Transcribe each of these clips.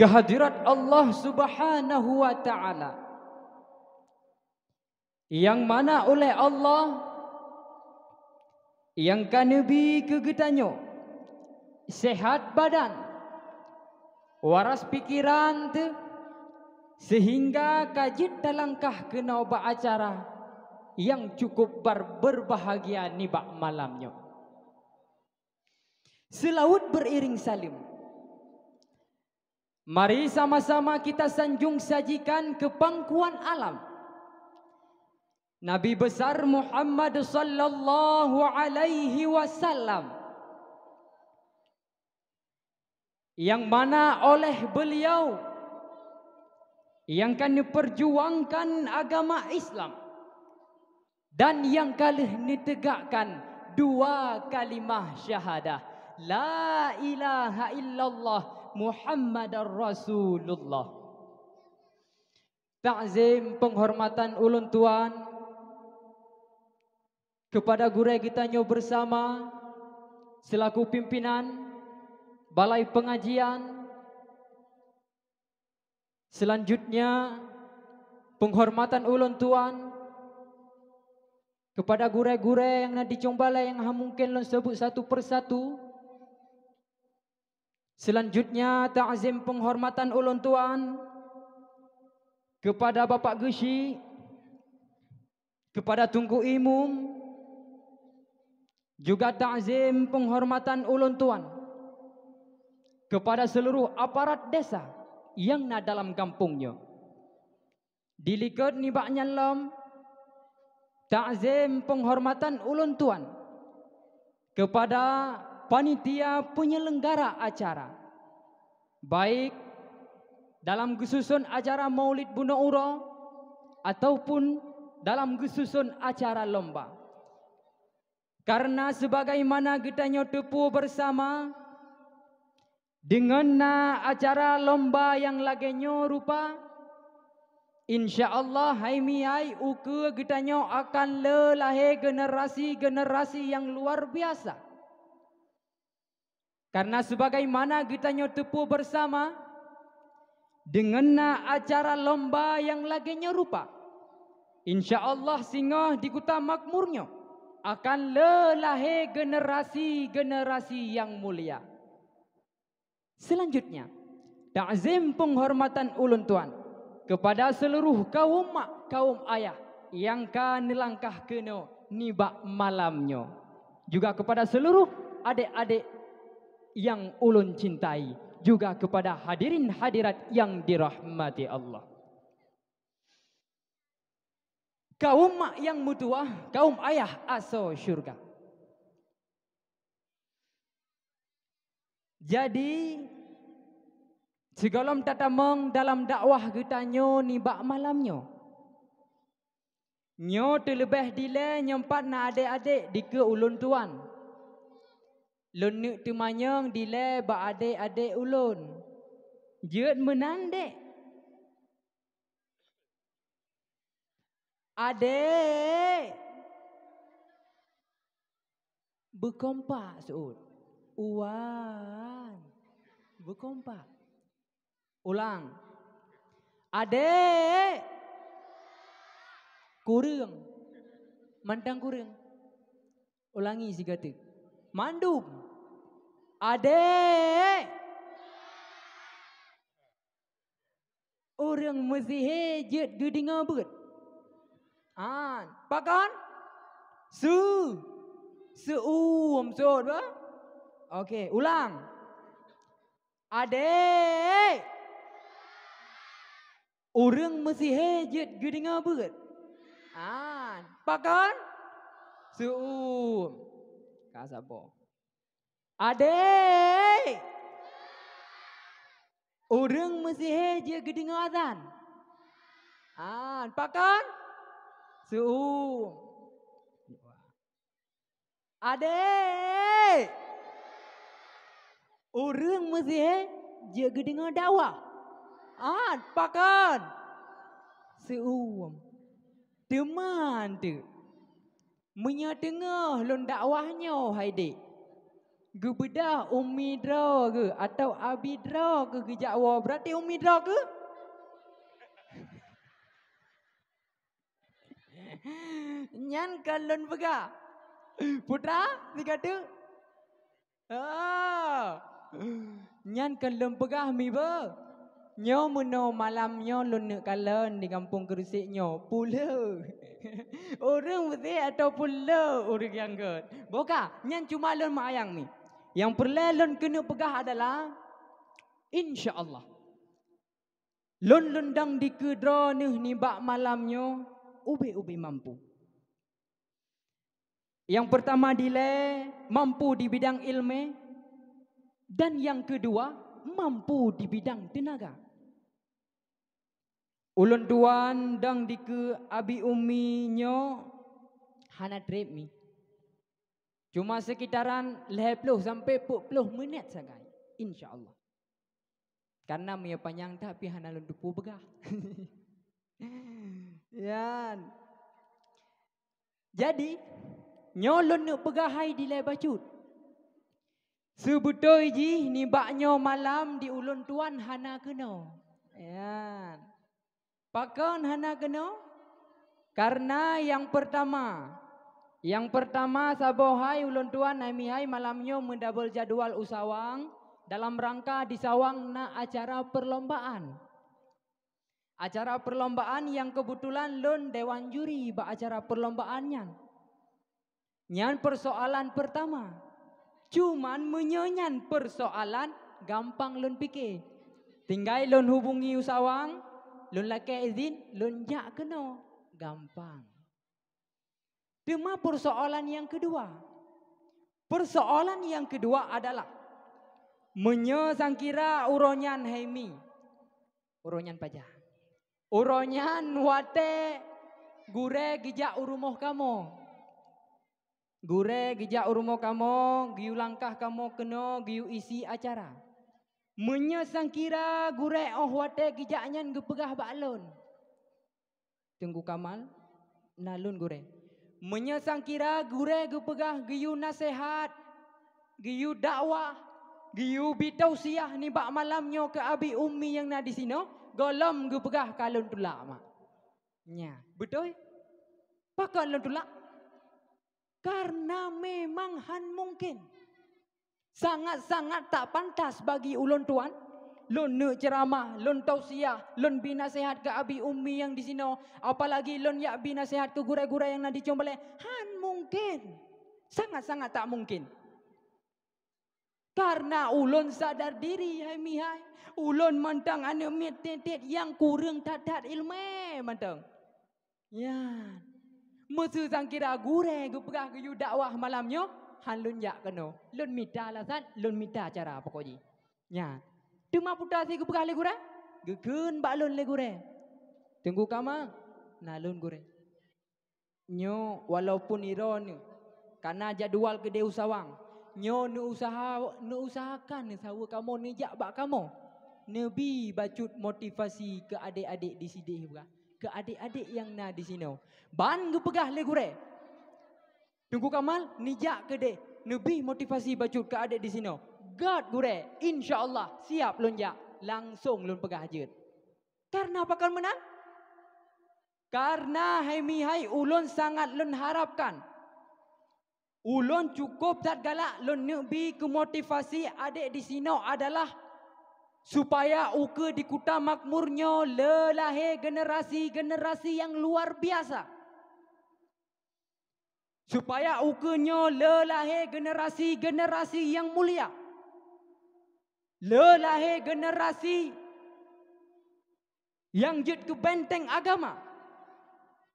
kehadirat Allah Subhanahu wa taala yang mana oleh Allah yang kanebi kegetanyo sehat badan waras pikiran te sehingga kajit telangkah kena oba acara yang cukup bar berbahagia ni bak malamnya selaut beriring salim Mari sama-sama kita sanjung sajikan ke pangkuan alam. Nabi besar Muhammad sallallahu alaihi wasallam yang mana oleh beliau yang kan diperjuangkan agama Islam dan yang kali ditegakkan dua kalimah syahadah la ilaha illallah Muhammad Rasulullah. Ta'zim penghormatan ulun tuan kepada gurai kita nyo bersama selaku pimpinan balai pengajian. Selanjutnya penghormatan ulun tuan kepada gurai-gurai yang nak dicombala yang mungkin lo sebut satu persatu. satu Selanjutnya takzim penghormatan ulun tuan kepada Bapak Gusi, kepada Tunku Imum, juga takzim penghormatan ulun tuan kepada seluruh aparat desa yang na dalam kampungnya. Dilikut nibak nyalam takzim penghormatan ulun tuan kepada panitia penyelenggara acara baik dalam gesusun acara Maulid Bunda Uro ataupun dalam gesusun acara lomba karena sebagaimana kita nyotepu bersama dengan na acara lomba yang lagi rupa insyaallah mi ai uke kita nyo akan lelahe generasi-generasi yang luar biasa Karena sebagaimana kita nyotepu bersama dengan acara lomba yang lagi nyerupa. insya Allah InsyaAllah di kota makmurnya akan lelahi generasi-generasi yang mulia. Selanjutnya, ta'zim penghormatan ulun tuan kepada seluruh kaum mak, kaum ayah yang kan langkah kena nibak malamnya. Juga kepada seluruh adik-adik yang ulun cintai juga kepada hadirin hadirat yang dirahmati Allah. Kaum mak yang mutuah, kaum ayah aso syurga. Jadi segalom tatamong dalam dakwah kita nyo ni bak malamnyo. Nyo terlebih dile nyempat na adik-adik di ke ulun tuan. Lunuk tu manyong dile ba ade adik ulun. Jut menang dek. Adik. Berkompak seut. Uang. Berkompak. Ulang. ade, Kurung. mandang kurung. Ulangi si kata mandum. Adik. Orang masih hejat di dengar berat. Ah, kan? ha, Pakan. Su. Suum. Su. Um, ha? Okey. Ulang. Adik. Orang masih hejat di dengar berat. Ah, kan? ha, Pakan. Suum. Um casa boa. Adik! Orang Mesir dia gedeng azan. Ah, ha, pakan? Su. Ade. Orang Mesir dia gedeng dawa. Ah, ha, pakan? Su. Teman tu. Menyedengah, dengar lon dakwahnya oh, Haidi. Gebedah umidra ke atau abidra ke ke Jawa? Berarti umidra ke? Nyan kalon pega. Putra, dikata. Ah. Nyan kalon pega mi ba. Nyo meno malamnya lon nak kalon di kampung kerusi Pula. Pula. orang betul ataupun le orang yang good. Boka, yang cuma lon mayang ni. Yang perlu lon kena pegah adalah insya-Allah. Lon lendang di kedra ni ni bak malamnya ubi-ubi mampu. Yang pertama dile mampu di bidang ilmu dan yang kedua mampu di bidang tenaga. Ulun tuan dang dike abi umi nyo hana drip Cuma sekitaran lehep peluh sampai puk puluh menit Insya Allah. Karena mi panjang tapi hana lundupu begah. ya. Jadi, nyo lundup begahai di lehep bacut. Sebetul ji nibaknya malam di ulun tuan hana kenal. Ya. Pakan hana kena? Karena yang pertama, yang pertama sabohai ulun tuan naimi hai malamnya mendabel jadual usawang dalam rangka di sawang na acara perlombaan. Acara perlombaan yang kebetulan lun dewan juri ba acara perlombaannya. Nyan persoalan pertama. Cuman menyenyan persoalan gampang lun pikir. Tinggal lun hubungi usawang lun lakai izin, lun jak kena. Gampang. Cuma persoalan yang kedua. Persoalan yang kedua adalah menyangkira uronyan haimi. Uronyan paja. Uronyan wate gure gija urumoh kamu. Gure gija urumoh kamu, giu langkah kamu kena giu isi acara menyangkira gure oh wate gijaknyan gepegah balon tunggu kamal nalun gure menyangkira gure gepegah giyu nasihat giyu dakwah giyu bitausiah ni bak malamnyo ke abi ummi yang na di sino golom gepegah kalon tula mak nya betul pakalon tula karena memang han mungkin sangat-sangat tak pantas bagi ulun tuan. Lun ne ceramah, lun tausiah, lun bina sehat ke abi ummi yang di sini. Apalagi lun yak bina sehat ke gura gura yang nak dicombalai. Han mungkin. Sangat-sangat tak mungkin. Karena ulun sadar diri, hai mihai. Ulun mentang anak mitetet yang kurang tadat ilmu. Eh, mentang. Ya. Mesti sangkira gurai ke pegah ke dakwah malamnya han lun ya kano lun mita la san lun mita cara pokoji nya tuma puta si ku bukale gura gegen ba lun le gure tunggu kama na lun gure nyo walaupun iron karena jadual ke de usawang nyo nu usaha nu usahakan ne sawu kamu ne jak ba kamu nebi bacut motivasi ke adik-adik di sini ke adik-adik yang na di sini ban ge pegah le gure Tunggu Kamal, nijak ke dek? Nabi motivasi baju ke adik di sini. God insya Allah siap lonjak. Langsung lon pegah hajat. Karena apa kan menang? Karena hai mihai ulon sangat lon harapkan. Ulon cukup tak galak lon nabi motivasi adik di sini adalah supaya uke dikuta makmurnya lelahe generasi-generasi yang Luar biasa supaya ukunya lelahi generasi-generasi yang mulia. lelahi generasi yang jut ke benteng agama.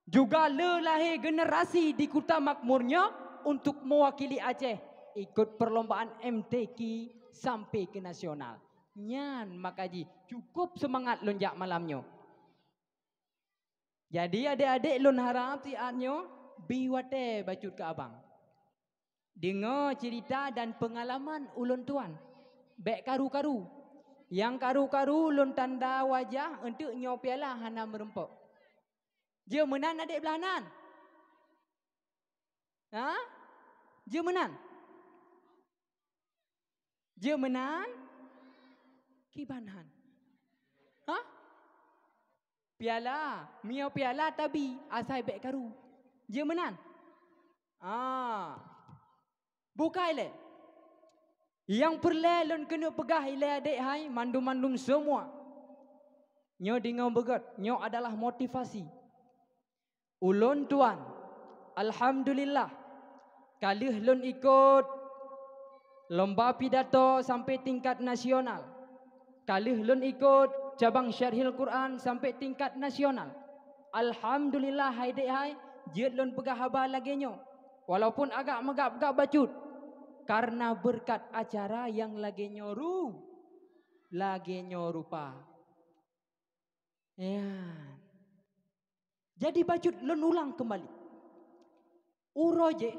Juga lelahi generasi di Kota Makmurnya untuk mewakili Aceh ikut perlombaan MTK sampai ke nasional. Nyan makaji, cukup semangat lonjak malamnya. Jadi adik-adik lon harap tiatnya, biwate bacut ke abang. Dengar cerita dan pengalaman ulun tuan. Bek karu-karu. Yang karu-karu ulun tanda wajah untuk nyopiala hana merempok. Dia menan adik belahanan. Ha? Dia menan. Dia menan. Kibanhan. Ha? Piala. Mio piala tabi. Asai bek karu dia menang. Ah. Buka ile. Yang perle lon kena pegah ile adik hai mandu-mandum semua. Nyo dingau begot, nyo adalah motivasi. Ulon tuan. Alhamdulillah. Kalih lon ikut lomba pidato sampai tingkat nasional. Kalih lon ikut cabang Syarhil Quran sampai tingkat nasional. Alhamdulillah hai dek hai dia lon pegah habar lagi nyo. Walaupun agak megap-gap bacut. Karena berkat acara yang lagi nyoru. Lagi nyorupa. Ya. Jadi bacut lon ulang kembali. je,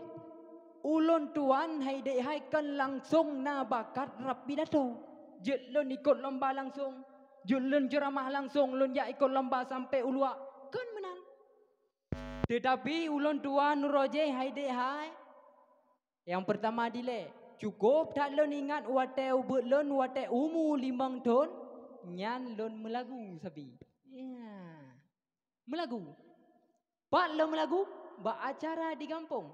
Ulon tuan hai dek hai kan langsung na bakat rap bidato. Jelon ikut lomba langsung. Jelon ceramah langsung. Lon ya ikut lomba sampai uluak. Tetapi ulun tua nuroje hai de hai. Yang pertama dile, cukup dak lon ingat wate ubut lon wate umu limang ton nyan lon melagu sabi. Ya. Melagu. Pak lon melagu ba acara di kampung.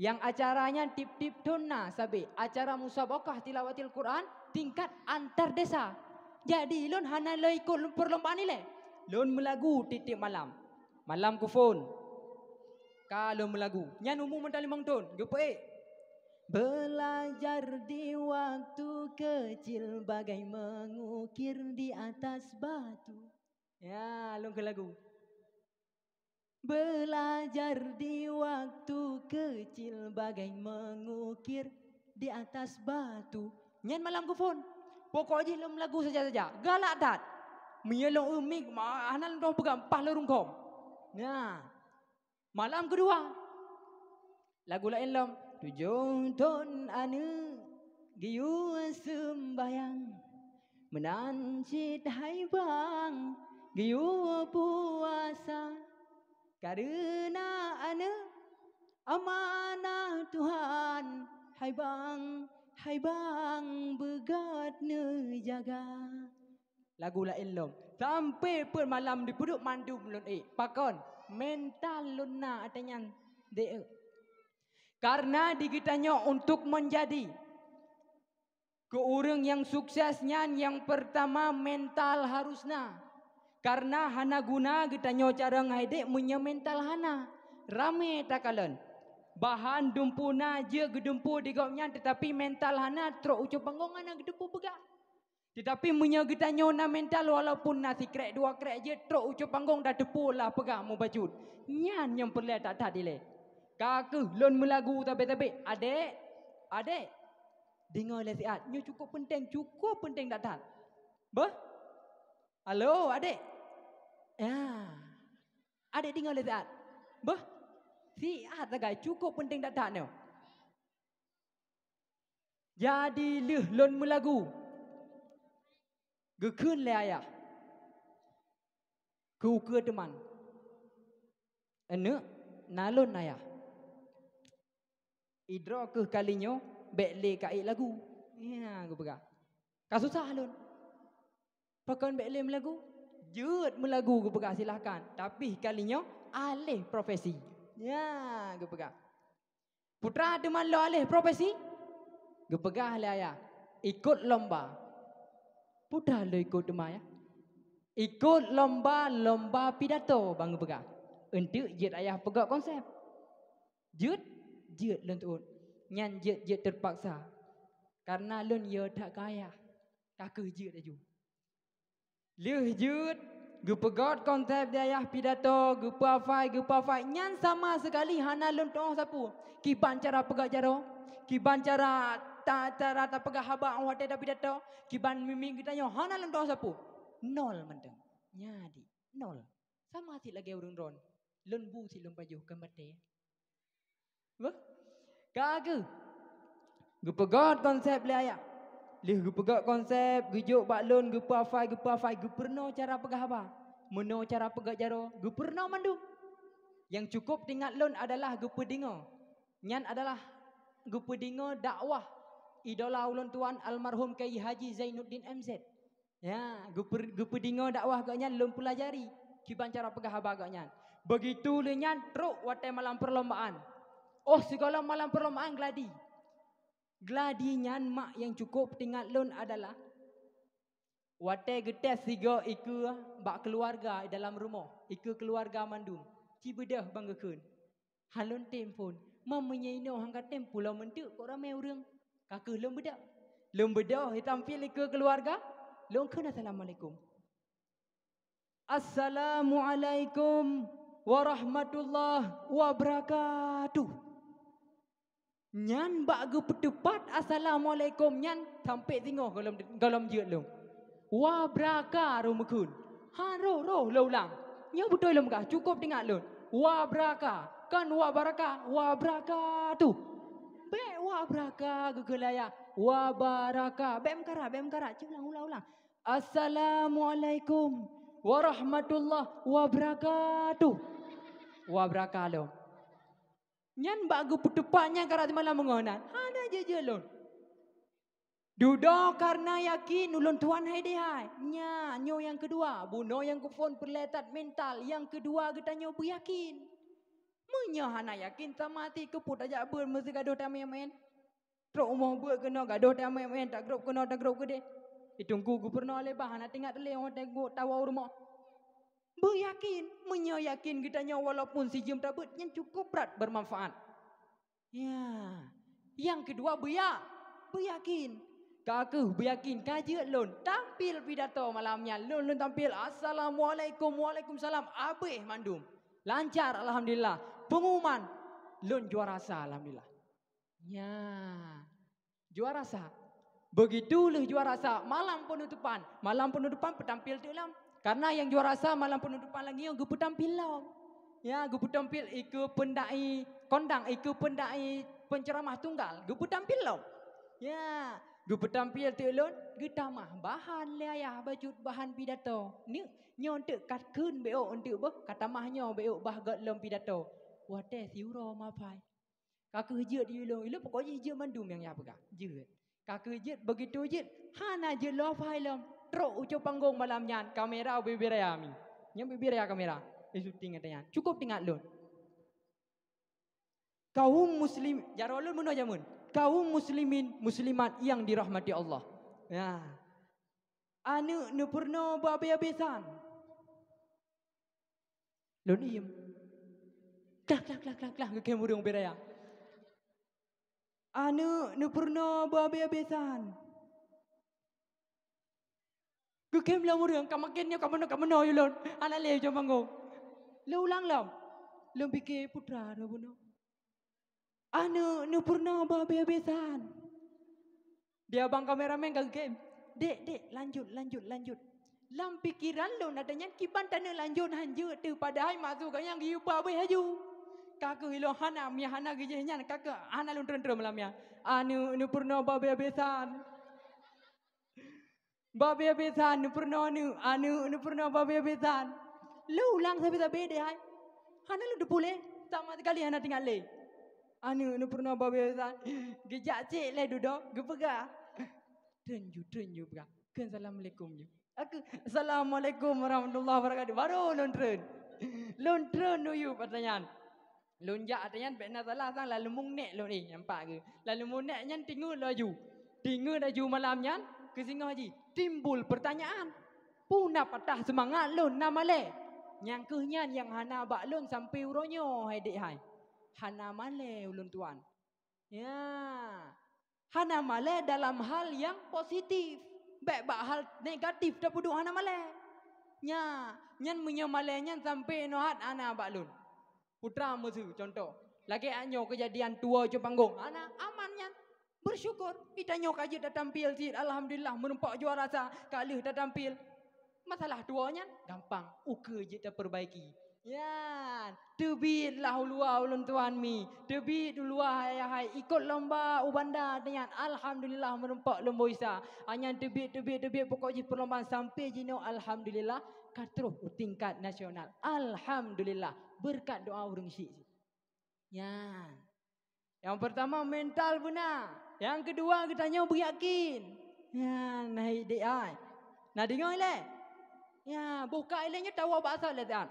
Yang acaranya tip-tip ton na sabi. Acara musabakah tilawatil Quran tingkat antar desa. Jadi lon hanan lo ikut perlombaan ni le. Lon melagu titik malam. Malam ku phone kalau melagu. Nyan umum mentali mangton, gepe. Eh. Belajar di waktu kecil bagai mengukir di atas batu. Ya, long ke lagu. Belajar di waktu kecil bagai mengukir di atas batu. Nyan malam ku fon. Pokok aja lom lagu saja saja. Galak tak? Mielong umik, anak lom pegang pah kom. Nah. Ya. Malam kedua lagu lain lom tujuh ton ane giu sembayang menancit Bang giu puasa karena ane amanah Tuhan Hai haibang haibang begat ne jaga lagu lain lom sampai per malam di mandu melon eh pakon mental luna artinya dia. Karena digitanya untuk menjadi ke yang suksesnya yang pertama mental harusna. Karena hana guna kita nyocara ngaide punya mental hana. Rame takalan. Bahan dumpu na je gedumpu digoknya tetapi mental hana teruk ucap panggungan na gedumpu pegang. Tetapi menyaga tanya orang mental walaupun nasi krek dua krek je, truk ucap panggung dah depur lah pegang mu baju. Nyan yang perlu tak tak dile. Kaku lon melagu tapi tapi adek adek dengar lah sihat. Nyu cukup penting cukup penting tak tak. Ba? Halo adek. Ya. Adek dengar lah sihat. Ba? Sihat tak cukup penting tak tak ni. Jadi lah Lon melagu. គឺខឿនលាយាគូគឿតមន្អិនឹណាលុនណាយាអ៊ីដ្រកឹកកាលីញូបេលេកៃលគូញ៉ាគូបកាកាសុសាហលុនបកនបេលេមលគូយឺតមលគូគូបកាសិលាកានតាពីកាលីញូអាលេប្រូហ្វេស៊ីញ៉ាគូបកាពុត្រាតមលលអាលេប្រូហ្វេស៊ីគូបកាហលាយាអ៊ីកូតឡំបា Budak lo ikut demak ya. Ikut lomba-lomba pidato bangga pega. Untuk jid ayah pegang konsep. Jid, jid lentut. Lah Nyan jid, jid terpaksa. Karena lun ya tak kaya. Kakuh jid aju. Lih jid, Gupa pegang konsep dia ayah pidato, gupa pafai, gupa pafai Nyan sama sekali hana lun tong sapu. Kiban cara pegak jaro, kiban ta ta ra ta pegah haba wate da pidato kiban mimi kita nyo hana lan doa sapu nol mandang nyadi nol sama ti lagi urung ron lon bu ti lon baju ke mate wa gagu gupegot konsep le aya le gupegot konsep gujuk bak lon gupa fai gupa fai gupurno cara pegah haba meno cara pegah jaro gupurno mandu yang cukup dengan lon adalah gupedingo nyan adalah gupedingo dakwah idola ulun tuan almarhum Kyai Haji Zainuddin MZ. Ya, gupur gupur dingo dakwah gaknya belum pelajari. Kiban cara pegah bagaknya. Begitu lenya truk wate malam perlombaan. Oh segala malam perlombaan gladi. Gladinya mak yang cukup tingat lun adalah wate getes siga iku ah, bak keluarga dalam rumah, iku keluarga mandum. Cibedah banggakeun. Halun tempun, mamenya ino hangga tempulau mentuk kok ramai urang. Kakak belum bedak. Belum bedak, Hitam ambil ke keluarga. Belum kena Assalamualaikum. Assalamualaikum warahmatullahi wabarakatuh. Nyan bak bagu petepat Assalamualaikum. Nyan sampai tengok kalau kalau jeut lu. Wabarakatuh mukun. Ha ro ro lu ulang. Nya betul lu cukup dengar lu. Wabarakatuh. Kan wabarakatuh. Wabarakatuh be wa braka gegelaya wa baraka be mkara be mkara ulang ulang ulang assalamualaikum warahmatullah wabarakatuh wabarakatuh nyen bagu putepaknya kara di malam mengonan hana je je lon Dudo karena yakin ulun tuan hai hai. Nya, nyo yang kedua. Buno yang kupon perletat mental. Yang kedua kita nyo yakin. Menya hana yakin tak mati ke pun tajak ber mesti gaduh tak main-main. Teruk umur buat kena gaduh tak main-main, tak grup kena, tak grup gede. Itu ku ku pernah lebah hana tengah telih orang tengok tawa rumah. Beryakin, menya yakin kita walaupun si jim tak ber, yang cukup berat bermanfaat. Ya. Yang kedua beryak. Beryakin. Kaku beryakin kaje lon tampil pidato malamnya lon lon tampil assalamualaikum waalaikumsalam abeh mandum lancar alhamdulillah pengumuman. Lun juara sah Alhamdulillah. Ya. Juara sa Begitu lah juara sa Malam penutupan. Malam penutupan petampil tu lah. Karena yang juara sa malam penutupan lagi. Yang gue tampil lah. Ya, gue tampil ikut pendai kondang. Ikut pendai penceramah tunggal. Gue tampil lah. Ya. Gue tampil tu lah. Gue bahan leaya baju bahan pidato. Ni, nyontek untuk kun beo untuk beok. Katamahnya beok bahagat lom pidato. Pidato kuat teh siuro ma pai. Kaku jeut di lo, lo pokok jeut mandum yang ya pegak. Jeut. Kaku jeut begitu jeut. Ha na jeut lo pai lom. Tro ucu panggung malam nyan kamera bibir ya mi. Nyam bibir ya kamera. Isu eh, tingat nyan. Cukup tingat lo. Kaum muslim jarolun mun jamun. Kaum muslimin muslimat yang dirahmati Allah. Ya. Anu nu purno babe-abesan. Lon iem. Hmm kelah kelah kelah kelah kelah ke kem burung beraya. Anu ah, nu purno babe besan. Ke kem la murung ka makennya ka mano ka mano yulon. Ala le jo mango. Lu ulang lam. Lu bike putra no buno. Anu ah, nu purno babe besan. Dia bang kameramen ka kem. Dek dek lanjut lanjut lanjut. Lam pikiran lo nadanya kiban tanah lanjut hanjut tu padahal masuk kan yang gyu babe haju kaku ilo hana mi hana gije nyan kaku hana lun tren tren ya anu nu purno babe besan babe besan nu purno nu anu ah, nu purno babe besan lu ulang sabi tapi deh hai hana lu dupule eh. tamat kali hana tinggal le eh. anu ah, nu purno babe besan gejak cek le dudo gepega tenju tenju bra ken salamualaikum yu aku assalamualaikum warahmatullahi wabarakatuh baru lun tren lun tren nu yu pertanyaan Lonjak atanya benar salah sang lalu mungnek lo ni nampak ke. Lalu mungneknya tinggu laju. Tinggal laju malamnya ke singa haji. Timbul pertanyaan. Puna patah semangat lo nama le. Yang kehnyan yang hana bak lo sampai uronyo hai hai. Hana male ulun tuan. Ya. Hana male dalam hal yang positif. Bek bak hal negatif dah puduk hana male. Ya. Nyan menyemale nyan sampai nohat hana bak lo putra mesu contoh lagi anyo kejadian tua je panggung anak ah, amannya bersyukur kita nyok aja dah tampil sih alhamdulillah menumpak juara sa kali dah tampil masalah duanya gampang uke je dah perbaiki ya tebit lah luar ulun tuan mi tebit dulu hai hai ikut lomba ubanda dengan alhamdulillah menumpak lomba isa hanya tebit tebit tebit pokok je perlombaan sampai jino alhamdulillah katruh tingkat nasional. Alhamdulillah. Berkat doa orang syik. Ya. Yang pertama mental benar. Yang kedua kita hanya beryakin. Ya, naik di ai. Nak dengar ile? Ya, buka ile nya tahu bahasa le tuan.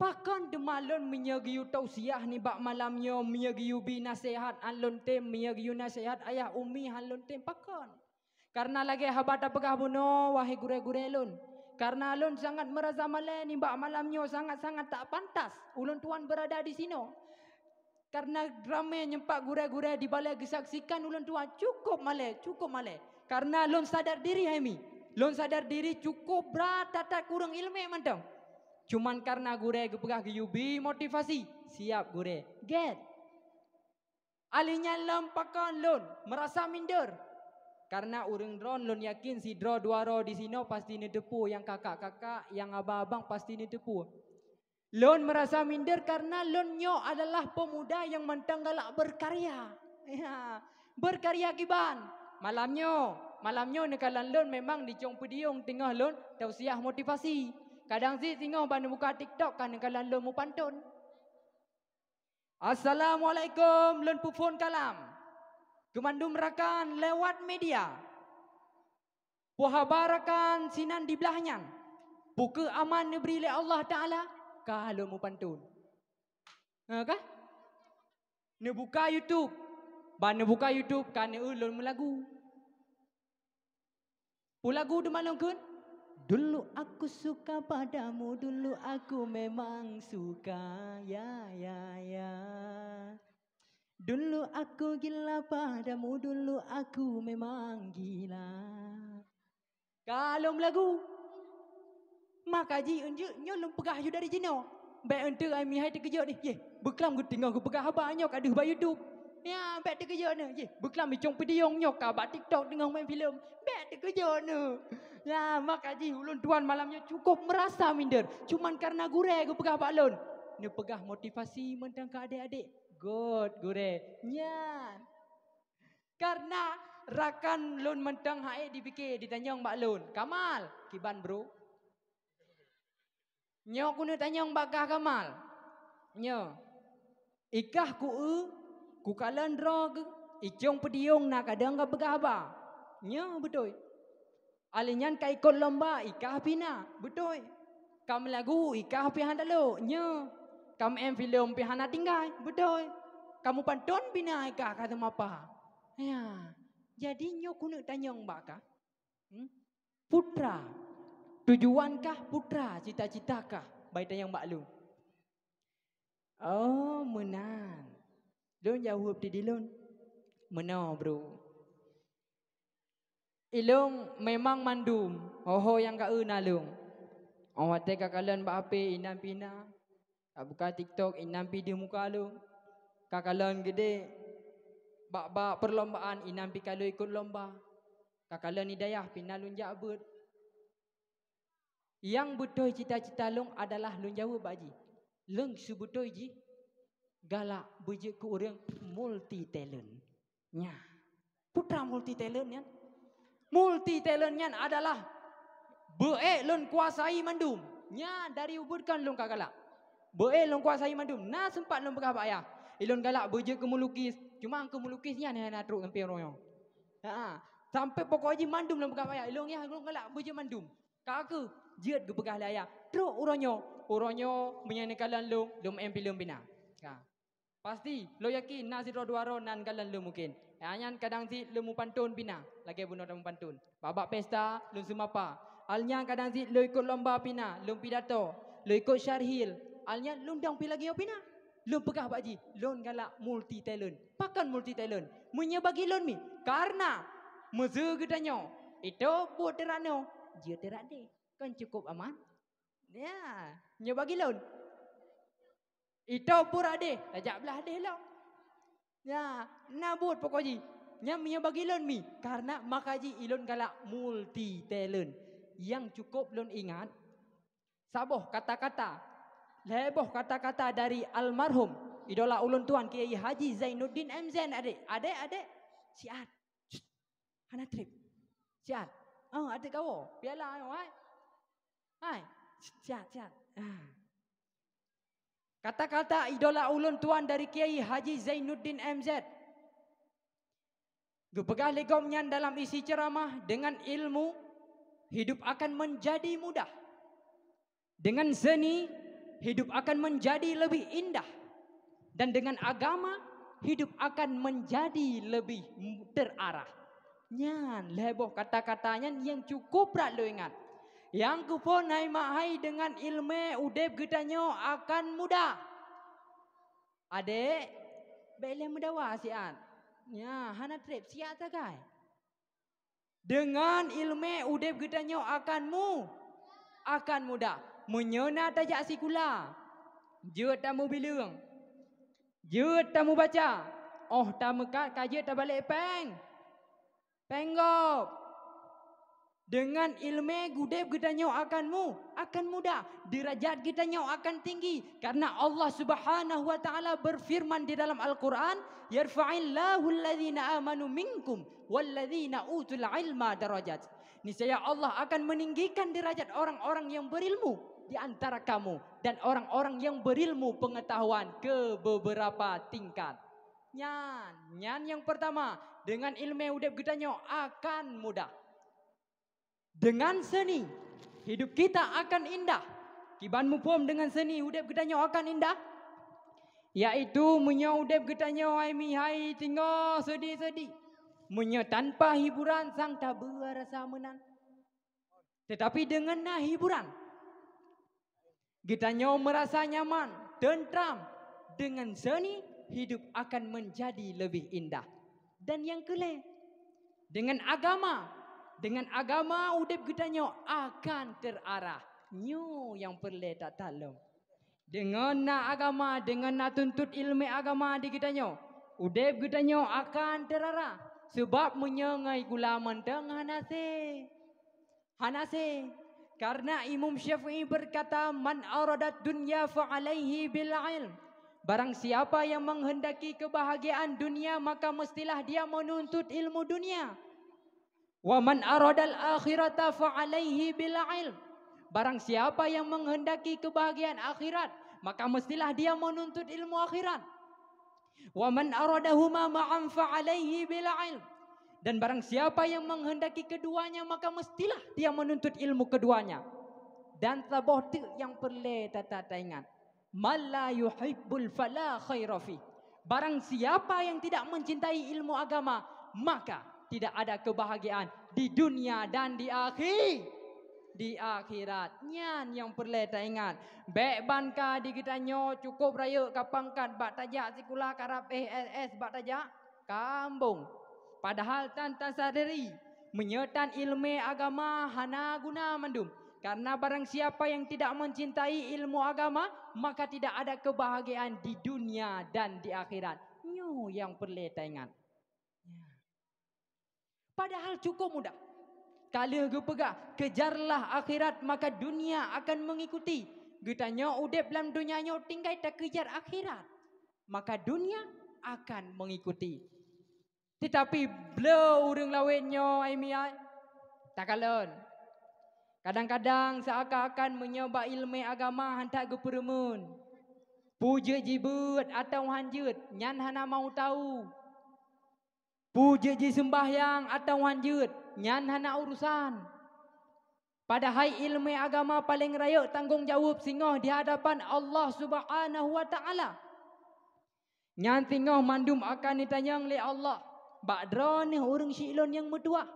Pakon de malon menyegiu tausiah ni bak malamnya menyegiu bi nasihat alon tem menyegiu nasihat ayah umi alon tem pakon. Karena lagi habat apakah buno wahai gure-gure lon. Karena ulun sangat merasa malai ni mbak malamnya sangat-sangat tak pantas ulun tuan berada di sini. Karena drama nyempak gurai-gurai di balai kesaksikan ulun tuan cukup malai, cukup malai. Karena ulun sadar diri Hemi. Ulun sadar diri cukup berat tak kurang ilmu mantang. Cuman karena gurai gepegah geyubi motivasi, siap gurai. Get. Alinya lempakan ulun merasa minder, Karena orang drone lun yakin si draw dua ro di sini pasti ni depu yang kakak-kakak yang abang-abang pasti ni depu. Lun merasa minder karena lun nyo adalah pemuda yang mentang galak berkarya. Ya, berkarya kiban. Malamnya, malamnya nekalan lun memang dicong pediung tengah lun tausiah motivasi. Kadang si tengah bani buka TikTok kan nekalan lun mu pantun. Assalamualaikum, lun pufun kalam. Gemandum rakan lewat media. Puhabar rakan sinan di belahnya. Buka aman diberi oleh Allah Ta'ala. Kalau mu pantun. Ha, kah? buka YouTube. Bana buka YouTube. Kana ulul e melagu. Pulagu di malam kun. Dulu aku suka padamu, dulu aku memang suka. Ya, ya, ya. Dulu aku gila padamu, dulu aku memang gila. Kalau lagu, maka ji unjuk nyolong pegah you dari jino. Baik untuk ayah mihai terkejut ni. Ye, berkelam ku tengah ku pegah abang nyok aduh bayu tu. Ya, baik terkejut ni. Ye, berkelam micong pediong nyok kabar tiktok dengan main film. Baik terkejut ni. Ya, maka ji ulun tuan malamnya cukup merasa minder. Cuma karena gure ku pegah balon. Ni pegah motivasi mentang ke adik-adik good gure nya karena rakan lun mentang hai dibike ditanyong bak lun kamal kiban bro nyo kuna tanyong bakah kamal nyo ikah ku e ku kalan drog icung pediung nak kadang ka begah ba nyo betoi. alinyan kai kolomba ikah pina betoi. kam lagu ikah pi handalo nyo kamu em film pihana tinggal, betul. Kamu pantun bina aga kata apa? Ya, jadi nyok kuno tanya ng baka. Hmm? Putra, tujuankah putra, cita-cita kah? Baik tanya ng baklu. Oh, menang. Don jawab di dilun. Mena bro. Ilung eh, memang mandum. Oh, yang kau nalung. Oh, tega kalian bape inapina. Ah, buka TikTok inam video muka lu. Kakalon gede. Bak-bak perlombaan inam pi kalau ikut lomba. Kakalon idayah pina lunjak but. Yang butuh cita-cita lu adalah lung jawa baji. lu su ji. Galak bujuk ke orang multi talent. Nya. Putra multi talent yan. Multi talent yan adalah. Be'ek lu kuasai mandum. Nya dari ubudkan lung kakalak. Boleh long kuasai mandum. Nah sempat long pegah payah. Ilon eh, galak berje ke melukis. Cuma angka melukis ni anak nak teruk sampai orang. Ha, ha. Sampai pokok haji mandum long pegah ya? Ilon ya long galak berje mandum. Kaku, jeut ke pegah layak. Teruk uronyo, Urangnya menyanyi kalan long. Long MP long bina. Ha. Pasti lo yakin nak sidro dua ro nan kalan lo mungkin. Eh, anyan kadang si lo mu pantun bina, Lagi bunor dalam pantun. Babak pesta lo semua apa. Alnya kadang si lo ikut lomba bina, Lo pidato. Lo ikut syarhil alnya lu dong pi lagi opina. Lun pegah baji, lu galak multi talent. Pakan multi talent. Munya bagi lun mi. Karena mezu gedanyo. Itu buat terano. Dia terade. Kan cukup aman. Ya. Yeah. Nya bagi lun. Itu pun ade. Tajak belah ade lo. Lah. Ya. Nah buat pokoknya. Nya punya bagi lun mi. Karena makaji ilun galak multi talent. Yang cukup lu ingat. saboh kata-kata heboh kata-kata dari almarhum idola ulun tuan Kiai Haji Zainuddin MZ adik. Adik adik siat. Hana trip. Siat. Oh adik kau. Biarlah ayo hai. Hai. Siat siat. Ah. Kata-kata idola ulun tuan dari Kiai Haji Zainuddin MZ. Gepegah legomnya dalam isi ceramah dengan ilmu hidup akan menjadi mudah. Dengan seni hidup akan menjadi lebih indah dan dengan agama hidup akan menjadi lebih terarah. Nyan leboh kata-katanya yang cukup rat lo ingat. Yang kupo nai mahai dengan ilmu udep getanyo akan mudah. Adik, bele mudah wah sian. Ya, hana trip siap tak Dengan ilmu udep getanyo akan mu akan mudah menyona tajak sikula. Jua tamu bilang. Jua tamu baca. Oh tamu kat kaya tak balik peng. Penggop. Dengan ilmu gudep kita nyau akan mu, akan muda, Derajat kita nyau akan tinggi. Karena Allah subhanahu wa ta'ala berfirman di dalam Al-Quran. Yarfa'illahu alladhina amanu minkum. Walladhina utul ilma darajat. Nisaya Allah akan meninggikan derajat orang-orang yang berilmu di antara kamu dan orang-orang yang berilmu pengetahuan ke beberapa tingkat. Nyan, nyan yang pertama, dengan ilmu yang udah kita akan mudah. Dengan seni, hidup kita akan indah. Kiban mupom dengan seni, udah kita akan indah. Yaitu menyo udah kita hai mi hai tinggal sedih sedih. Menyo tanpa hiburan sang tabu rasa menang Tetapi dengan nah hiburan, kita nyaw merasa nyaman, dan tentram dengan seni hidup akan menjadi lebih indah. Dan yang kelain, dengan agama, dengan agama hidup kita nyaw akan terarah. nyaw yang perlu tak talem. Dengan na agama, dengan na tuntut ilmu agama di kita nyaw hidup kita nyaw akan terarah. Sebab menyengai gula mendengar nasi. Hanasih. Karena Imam Syafi'i berkata, "Man aradat dunya fa'alaihi bil ilm." Barang siapa yang menghendaki kebahagiaan dunia, maka mestilah dia menuntut ilmu dunia. "Wa man aradal akhirata fa'alaihi bil ilm." Barang siapa yang menghendaki kebahagiaan akhirat, maka mestilah dia menuntut ilmu akhirat. "Wa man aradahuma ma'an fa'alaihi bil ilm." Dan barang siapa yang menghendaki keduanya, maka mestilah dia menuntut ilmu keduanya. Dan tabah tu yang perlu tata ingat. Mala yuhibbul fala khairafi. Barang siapa yang tidak mencintai ilmu agama, maka tidak ada kebahagiaan di dunia dan di akhir di akhirat nyan yang perlu tak ingat Baik bangka di kita nyo cukup raya kapangkat bak tajak sikula karap ss bak tajak kambung padahal tanpa sadari menyertan ilmu agama hana guna mandum karena barang siapa yang tidak mencintai ilmu agama maka tidak ada kebahagiaan di dunia dan di akhirat nyu yang perlu ingat ya. padahal cukup mudah Kalau ge pegang kejarlah akhirat maka dunia akan mengikuti Getanya udep dalam dunianya tinggal tak kejar akhirat maka dunia akan mengikuti tetapi blur urung lawet nyo aimiat. Takalon. Kadang-kadang seakan-akan menyebab ilmu agama hantar gepurumun. Puja jibut atau hanjut. Nyan hana mau tahu. Puja jisembahyang atau hanjut. Nyan hana urusan. Padahal ilmu agama paling raya tanggungjawab singoh di hadapan Allah Subhanahu wa taala. Nyan singoh mandum akan ditanyang oleh Allah. Badron orang Syilon yang mertua.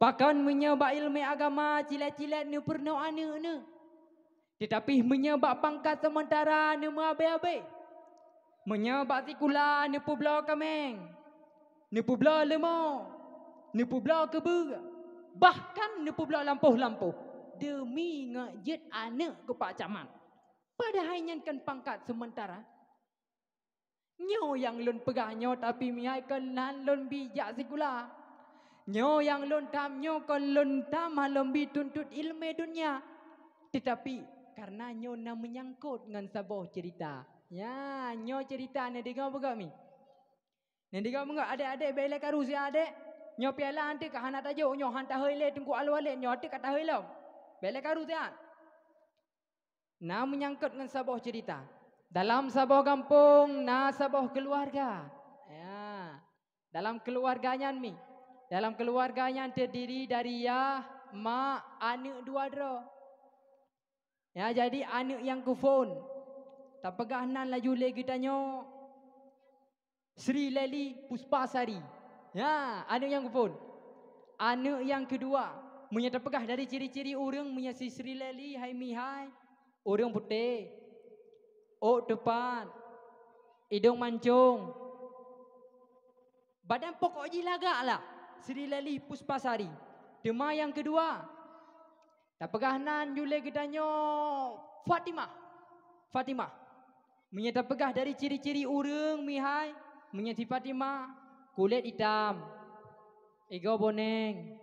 Bahkan menyebab ilmu agama cilat-cilat ni pernah anak ni. Tetapi menyebab pangkat sementara ni mabai-abai. Menyebab tikula ni pula kameng. Ni pula lemah. Ni pula kebur. Bahkan ni pula lampu-lampu. Demi ngajit anak ke Pak Caman. Padahal nyankan pangkat Sementara. Nyo yang lun peganyo tapi miai kan nan lun bijak sikula. Nyo yang lun tam nyo kan lun tam halom bi tuntut ilmu dunia. Tetapi karena nyo nak menyangkut dengan sebuah cerita. Ya, nyo cerita ni dengar apa kami? Ni dengar apa Adik-adik bela karus ya adik. Nyo piala hantar ke anak tajuk. Nyo hantar hile tunggu alu-alik. Nyo hantar kata hile. Bela karus ya. Nak menyangkut dengan sebuah Cerita dalam sebuah kampung na sebuah keluarga ya dalam keluarganya mi dalam keluarganya terdiri dari ya ma, anak dua dro ya jadi anak yang kufon tak pegah nan laju lagi tanyo Sri Leli Puspasari ya anak yang kufon anak yang kedua punya dari ciri-ciri orang punya Sri Leli hai mi hai orang putih Oh depan. Hidung mancung. Badan pokok je lagak lah. Seri lali puspasari. Dema yang kedua. Tak jule kita Gedanyo. Fatimah. Fatimah. Menyata pegah dari ciri-ciri ureng mihai. Menyati Fatimah. Kulit hitam. Ego boneng.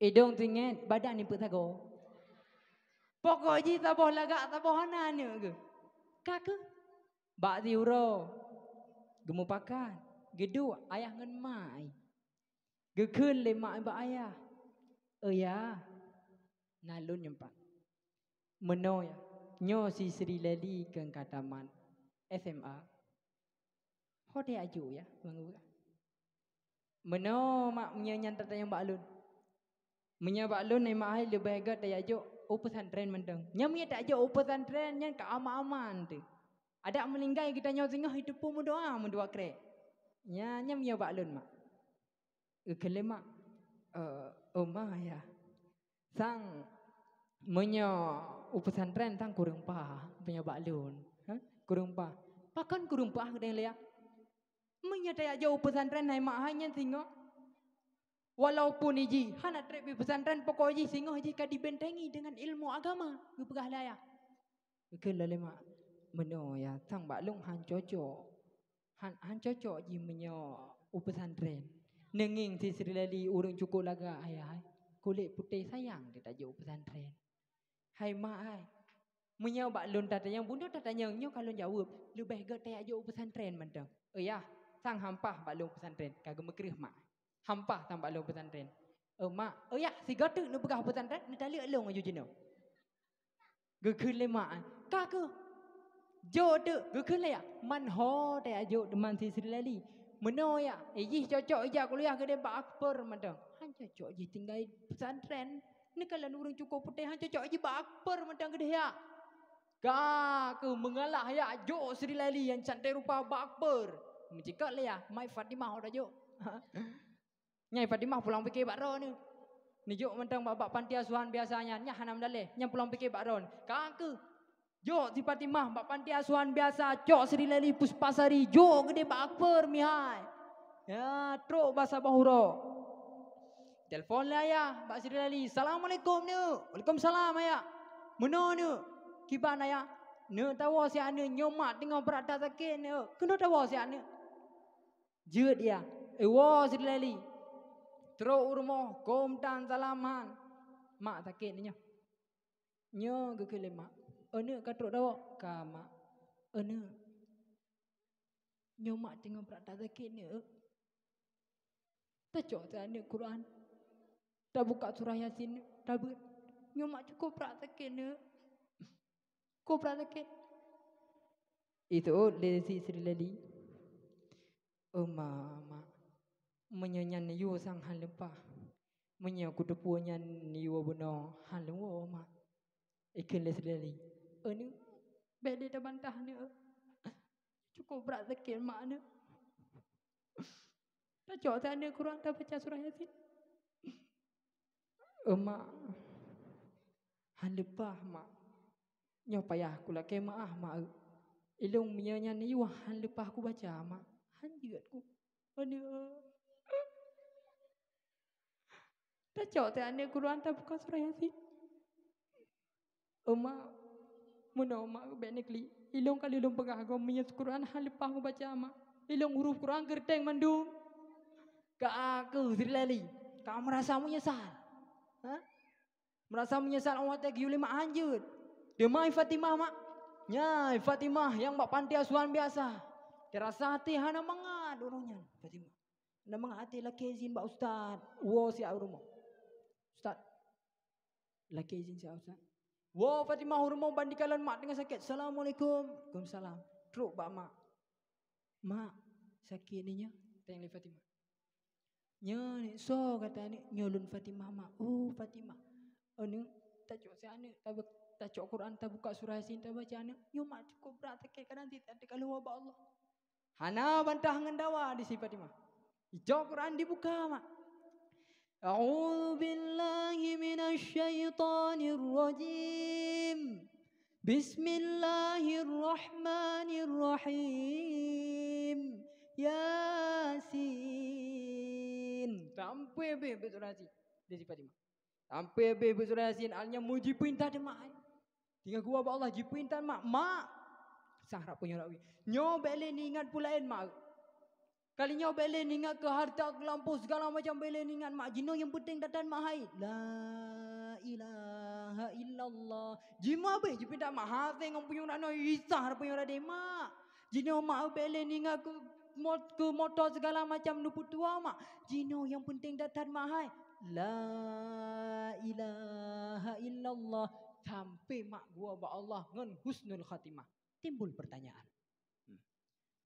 Hidung tinggit. Badan ni petagor. Pokok ji tabuh lagak tabuh hanana ke? Ka ke? Bak diuro. gemuk pakan. Gedu ayah ngan mai. Gekeun le mak ayah. Eh ya. Nalun nyempak. Meno ya. Nyo si Sri Lali kan kataman. FMA. Hote aju ya. Bangu. Meno mak menyanyan tatanya baklun. Menya baklun ni mak ai lebih gat daya ke pesan tren mendeng. Nya tak ajak pesan tren nya ke aman-aman tu. Ada meninggal kita nyau singah hidup pun mendoa ah, mendoa kre. Nya nya mi ba mak. Ke kelema eh uh, eh, oma oh, ya. Sang menyo pesan tren tang kurang pa punya ba lun. Ha? Kurang pa. Pakan kurang pa ke dia. Menyatai aja pesan tren naik hanya singah. Walaupun iji, ha nak trek pergi pesantren pokok iji, singgah iji kan dibentengi dengan ilmu agama. Gue pegah layak. Gue lalai mak. Meno ya, sang baklong han cocok. Han, han cocok iji menyo upesantren. Nenging si Sri Lali urung cukup laga ayah. Kulit putih sayang dia tak jauh upesantren. Hai mak hai. Menyo baklong tak tanya, bunda tak tanya. Nyo kalau jawab, lebih ke tak jauh upesantren mantap. Oh ya, sang hampah baklong upesantren. Kagum kerih mak hampa tambah lo pesantren. Oh mak, oh ya, si gatuk nu pegah pesantren, ni tali elong aja jino. Gekun le mak, eh. kaku. Jo tu, gekun le ya, man ho te ajo ya, de man si sri lali. Mano ya, eji cocok aja kuliah gede ba akper madang. Han cocok aji tinggal pesantren. Ni kalau nurung cukup putih, han cocok aji ba akper madang gede ya. Kaku mengalah ya, jo sri lali yang cantik rupa ba akper. Mencikak le lah, ya, mai Fatimah ora jo. Nyai Fatimah pulang fikir Pak Ron ni. Ni jok mentang bapak panti asuhan biasanya. Nyah hanam dalih. Nyam pulang fikir Pak Ron. Kaka. Jok di Fatimah bapak panti asuhan biasa. Cok seri lali puspasari. Jok gede bakper mihai. Ya, truk bahasa bahura. Telefon lah ayah. Bapak Sri Lali. Assalamualaikum ni. Waalaikumsalam ayah. Mana ni? Kiban ayah. Ni tahu si anak nyomak dengan berada sakit ni. Kena tawa si anak. Jut dia. Ya. Eh, wah Sri Lali tro urmo kom tan zalaman ma takin nya nyo ge ke lema ene ka tro dawa ka ma ene nyo ma tinga prata takin ne eh. ta cho ta ne quran ta buka surah yasin ta bu nyo ma cukup prata takin ne eh. ko prata takin itu lesi sri lali Oh, mama menyenyan yu sang hal lepa menya kutu punyan ni wo bono hal wo ma ikin les leli anu bele da bantah ni eh. cukup berat zakin makna ta jo ta ni kurang ta baca surah yasin ema eh, hal lepa ma nyo payah kula ke ma ah ma ilung menyenyan ni wo hal ku baca ma hanjiat ku anu Tajau tak ada guru hantar buka surah Yasin. Umar, muna umar aku baik negeri. kali ilung pegah aku minyak Quran hal lepas aku baca ama. Ilung huruf Quran gerteng mandu. Ke aku zirlali. Kau merasa menyesal. Ha? Merasa menyesal awak tak gila mak anjur. Demai Fatimah mak. Ya Fatimah yang bak panti asuhan biasa. Terasa hati hana mengat orangnya Fatimah. Nama hati lah kezin bak ustaz. Wo si rumah. Ustaz. Laki izin saya Ustaz. Wah wow, Fatimah bandi bandingkan mak dengan sakit. Assalamualaikum. Waalaikumsalam. Teruk bak mak. Mak sakit ni nya. Tanya oleh Fatimah. Nya ni so kata ni nyolun Fatimah mak. Oh Fatimah. Oh ni tak cukup saya ni. Tak tak cukup Quran tak buka surah Yasin tak baca ni. Yo mak cukup berat sakit kan nanti tak ada kalau wabak Allah. Hana bantah ngendawa di sini Fatimah. Ijo Quran dibuka mak. أعوذ بالله من الشيطان الرجيم بسم الله الرحمن الرحيم Yasin. Sampai habis habis surah Yasin. Dia sifat lima. Sampai habis habis surah Yasin. Alnya muji perintah dia mak. Eh. Tinggal gua buat Allah. Ji perintah mak. Mak. Sahrap punya rakwi. Nyobele beli ni ingat pula eh, mak. Kalinya belen ingat ke harta ke lampu segala macam belen ingat mak jino yang penting datan mak haid. La ilaha illallah. Jino abe je pindah mak hafe ngom punyo nak isah ada punyo rade mak. Jino mak belen ingat ke mot ke motor segala macam nupu tua mak. Jino yang penting datan mak haid. La ilaha illallah. Sampai mak gua ba Allah ngon husnul khatimah. Timbul pertanyaan.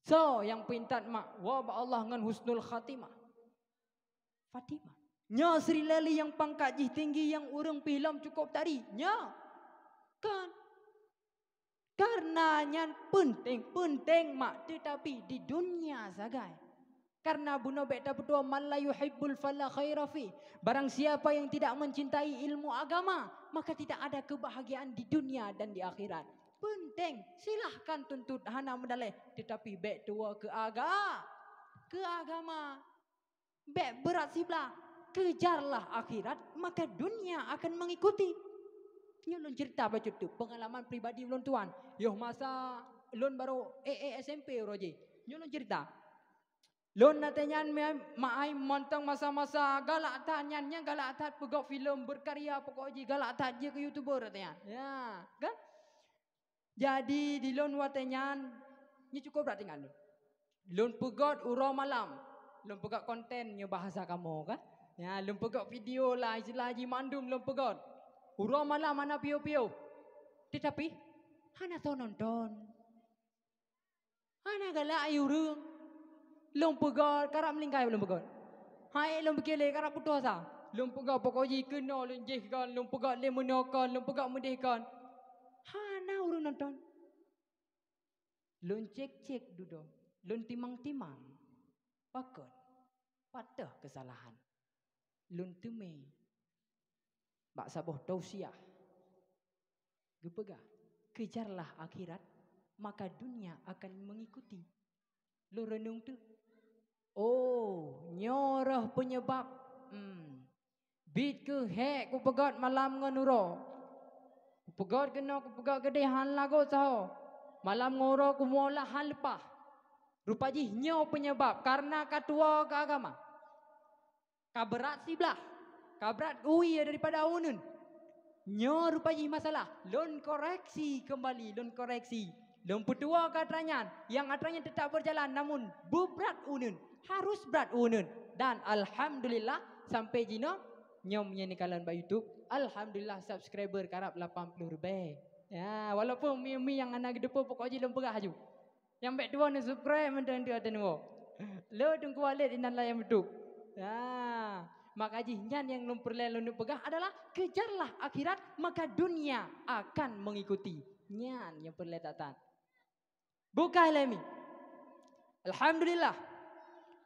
So yang pintar mak. Wab Allah dengan husnul khatimah. Fatimah. Nya Sri Lali yang pangkat jih tinggi yang orang pilam cukup tari. Nya. Kan. Karena yang penting. Penting mak. Tetapi di dunia sagai. Karena bunuh bekta berdua malayu hibbul falla khairafi. Barang siapa yang tidak mencintai ilmu agama. Maka tidak ada kebahagiaan di dunia dan di akhirat penting. Silahkan tuntut Hana Mendaleh. Tetapi back tua ke agama. Ke agama. Back berat sebelah. Kejarlah akhirat. Maka dunia akan mengikuti. Ini lu cerita baca tu. Pengalaman pribadi lu tuan. Yo masa lu baru AASMP Roji. Ini lu cerita. Lu natanya ma'ai montong masa-masa galak tanyanya galak tak pegawai filem berkarya pokok je galak tak je ke youtuber katanya. Ya. Kan? Jadi di lon watenyan ni cukup dak dengan lu. Lon pegot urang malam. Lon konten kontennya bahasa kamu kan. Ya, lon pegot video lah istilah mandum lon pegot. Urang malam mana pio-pio. Tetapi hana tu nonton. Hana gala urung. Lon pegot karak melingkai lon pegot. Hai lon bekele karak putu asa. Ah. Lon pegot pokoknya kena lon jih kan, lon pegot lemunokan, lon pegot mudihkan. Lumpugat, ha na urun nonton. Lun cek-cek dudo, lun timang-timang. Pakot. Patah kesalahan. Lun tume. Bak saboh tau sia, tausiah. Gepegah. Kejarlah akhirat, maka dunia akan mengikuti. lu renung tu. Oh, nyorah penyebab. Hmm. Bit ke hek ku pegat malam ngan urok. Pegawai kena, ke pegawai gede han lagu saho. Malam ngoro ku mola han lepah. Rupa ji nyau penyebab karena katua ke agama. Kabrat si belah. Kabrat ui ya daripada unun. Nyaw rupa ji masalah. Lon koreksi kembali, lon koreksi. Lon petua ke atranyan. Yang atranyan tetap berjalan namun berat unun. Harus berat unun. Dan Alhamdulillah sampai jino nyom yang ni kalan bagi YouTube. Alhamdulillah subscriber karap 80 ribu. Ya, walaupun mi-mi yang anak depan pokok aja lempeng aju. Yang back dua ni subscribe mendeng dia ada nuwo. Lo tunggu alat inan lah yang betul. Ya. Mak aji nyan yang lumpur le lunduk pegah adalah kejarlah akhirat maka dunia akan mengikuti nyan yang perle datang. Buka lemi. Alhamdulillah.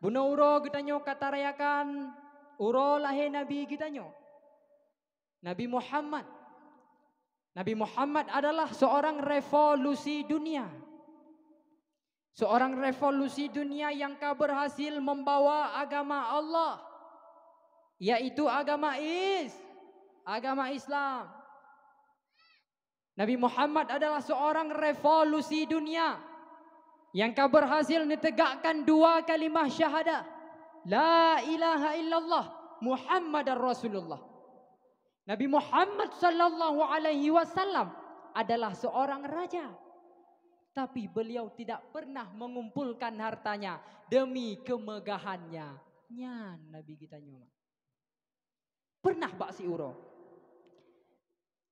Bunuh kita nyokat kata rayakan Urah he Nabi kita nyo. Nabi Muhammad. Nabi Muhammad adalah seorang revolusi dunia. Seorang revolusi dunia yang berhasil membawa agama Allah. Yaitu agama Is. Agama Islam. Nabi Muhammad adalah seorang revolusi dunia. Yang berhasil menegakkan dua kalimah syahadah. La ilaha illallah Muhammad Rasulullah. Nabi Muhammad sallallahu alaihi wasallam adalah seorang raja. Tapi beliau tidak pernah mengumpulkan hartanya demi kemegahannya. Nyan Nabi kita nyoma. Pernah pak si uro.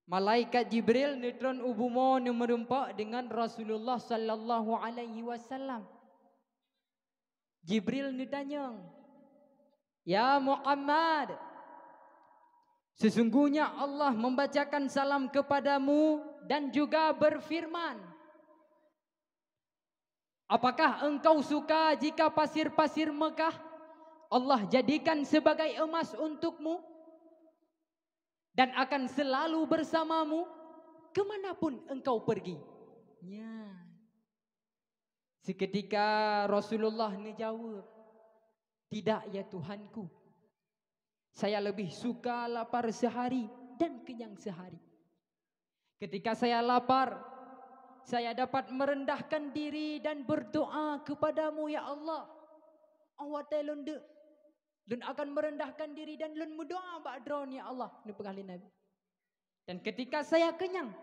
Malaikat Jibril nitron ubumo nomor empat dengan Rasulullah sallallahu alaihi wasallam. Jibril ditanyang, Ya Muhammad Sesungguhnya Allah membacakan salam kepadamu dan juga berfirman Apakah engkau suka jika pasir-pasir Mekah Allah jadikan sebagai emas untukmu dan akan selalu bersamamu kemanapun engkau pergi. Ya. Seketika Rasulullah jawab. Tidak ya Tuhanku. Saya lebih suka lapar sehari dan kenyang sehari. Ketika saya lapar, saya dapat merendahkan diri dan berdoa kepadamu ya Allah. Awak tak de. Lun akan merendahkan diri dan lun berdoa ba'dron ya Allah. Ini pengalih Dan ketika saya kenyang,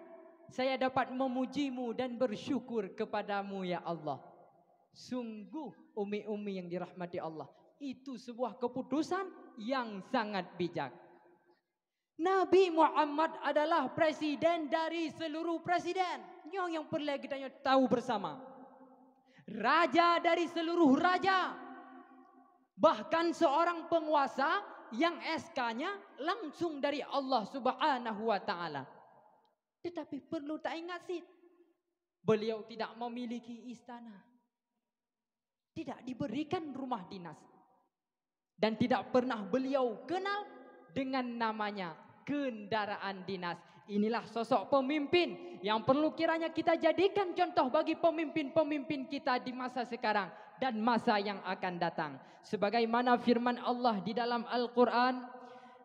saya dapat memujimu dan bersyukur kepadamu ya Allah. Sungguh umi-umi yang dirahmati Allah itu sebuah keputusan yang sangat bijak. Nabi Muhammad adalah presiden dari seluruh presiden. Nyong yang perlu kita tahu bersama. Raja dari seluruh raja. Bahkan seorang penguasa yang SK-nya langsung dari Allah Subhanahu wa taala. Tetapi perlu tak ingat sih. Beliau tidak memiliki istana. Tidak diberikan rumah dinas dan tidak pernah beliau kenal dengan namanya kendaraan dinas. Inilah sosok pemimpin yang perlu kiranya kita jadikan contoh bagi pemimpin-pemimpin kita di masa sekarang dan masa yang akan datang. Sebagaimana firman Allah di dalam Al-Quran,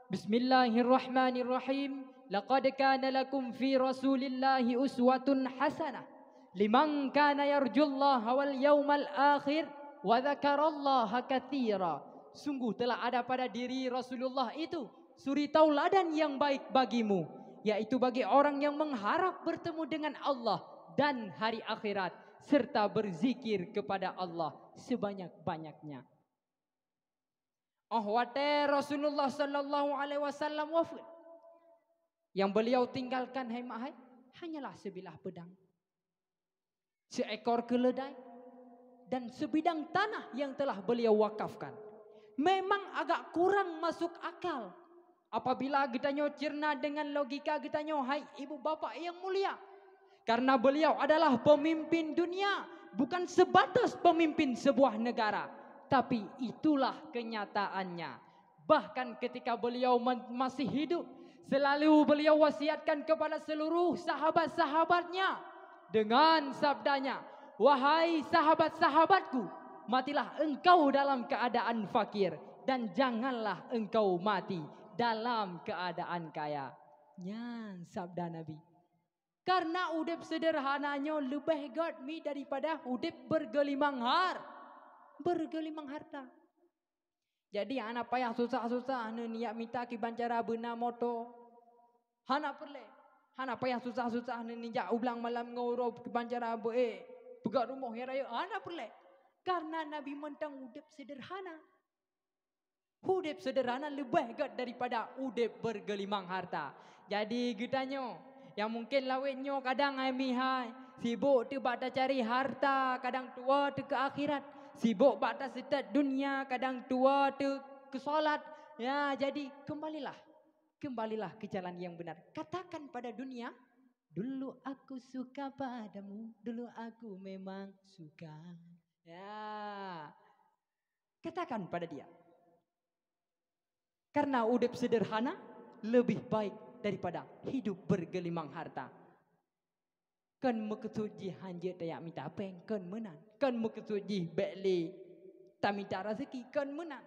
Bismillahirrahmanirrahim, Laqad kana lakum fi rasulillahi uswatun hasanah, Liman kana yarjullaha wal yawmal akhir, Wa dhakarallaha kathira sungguh telah ada pada diri Rasulullah itu suri tauladan yang baik bagimu yaitu bagi orang yang mengharap bertemu dengan Allah dan hari akhirat serta berzikir kepada Allah sebanyak-banyaknya. Oh, Ahwate Rasulullah sallallahu alaihi wasallam wafat. Yang beliau tinggalkan hai mak hai hanyalah sebilah pedang. Seekor keledai dan sebidang tanah yang telah beliau wakafkan memang agak kurang masuk akal. Apabila kita cerna dengan logika kita nyohai ibu bapa yang mulia. Karena beliau adalah pemimpin dunia, bukan sebatas pemimpin sebuah negara. Tapi itulah kenyataannya. Bahkan ketika beliau masih hidup, selalu beliau wasiatkan kepada seluruh sahabat-sahabatnya dengan sabdanya. Wahai sahabat-sahabatku, matilah engkau dalam keadaan fakir dan janganlah engkau mati dalam keadaan kaya. Nyan sabda Nabi. Karena udep sederhananya lebih godmi daripada udep bergelimang har. Bergelimang harta. Jadi anak payah susah-susah ni niat minta ki bancara benar moto. Hana perle. Hana payah susah-susah ni niat ublang malam ngoro ki bancara be. Eh, pegak rumah yang raya. Hana perle. Karena Nabi Mentang udep sederhana. Udep sederhana lebih hebat daripada udep bergelimang harta. Jadi kita nyo, yang mungkin lawet nyo kadang ayah mihai sibuk tu bata cari harta, kadang tua tu ke akhirat, sibuk bata setat dunia, kadang tua tu ke solat. Ya, jadi kembalilah. Kembalilah ke jalan yang benar. Katakan pada dunia, dulu aku suka padamu, dulu aku memang suka Ya. Katakan pada dia. Karena hidup sederhana lebih baik daripada hidup bergelimang harta. Kan mukutu ji hanje daya minta peng kan menan. Kan mukutu ji beli tak minta rezeki kan menan.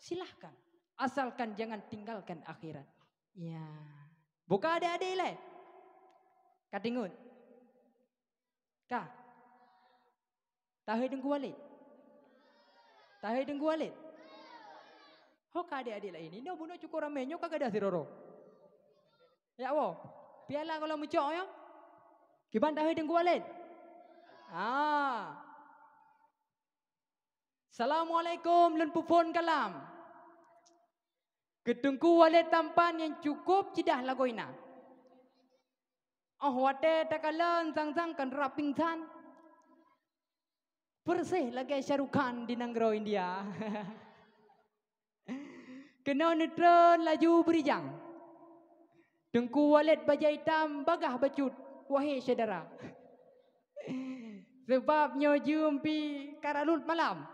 Silakan. Asalkan jangan tinggalkan akhirat. Ya. Buka ada-ada le. Katingun. Kak. Tahir dengku walid? Tahir dengku walid? Ho ka adik-adik lain ni, no bunuh cukup ramai, nyok kagak dah siroro. Ya wo. Piala kalau mencok ya. Kiban tahir dengku walid? Ah. Assalamualaikum lun pufon kalam. Ketungku walid tampan yang cukup cidah lagoina. Oh wate takalan sang-sang kan rapingsan. Persih lah kayak Khan di Nanggro India. Kena neutron laju berijang. Dengku walet bajai hitam bagah bacut. Wahai syedara. Sebabnya jumpi karalut malam.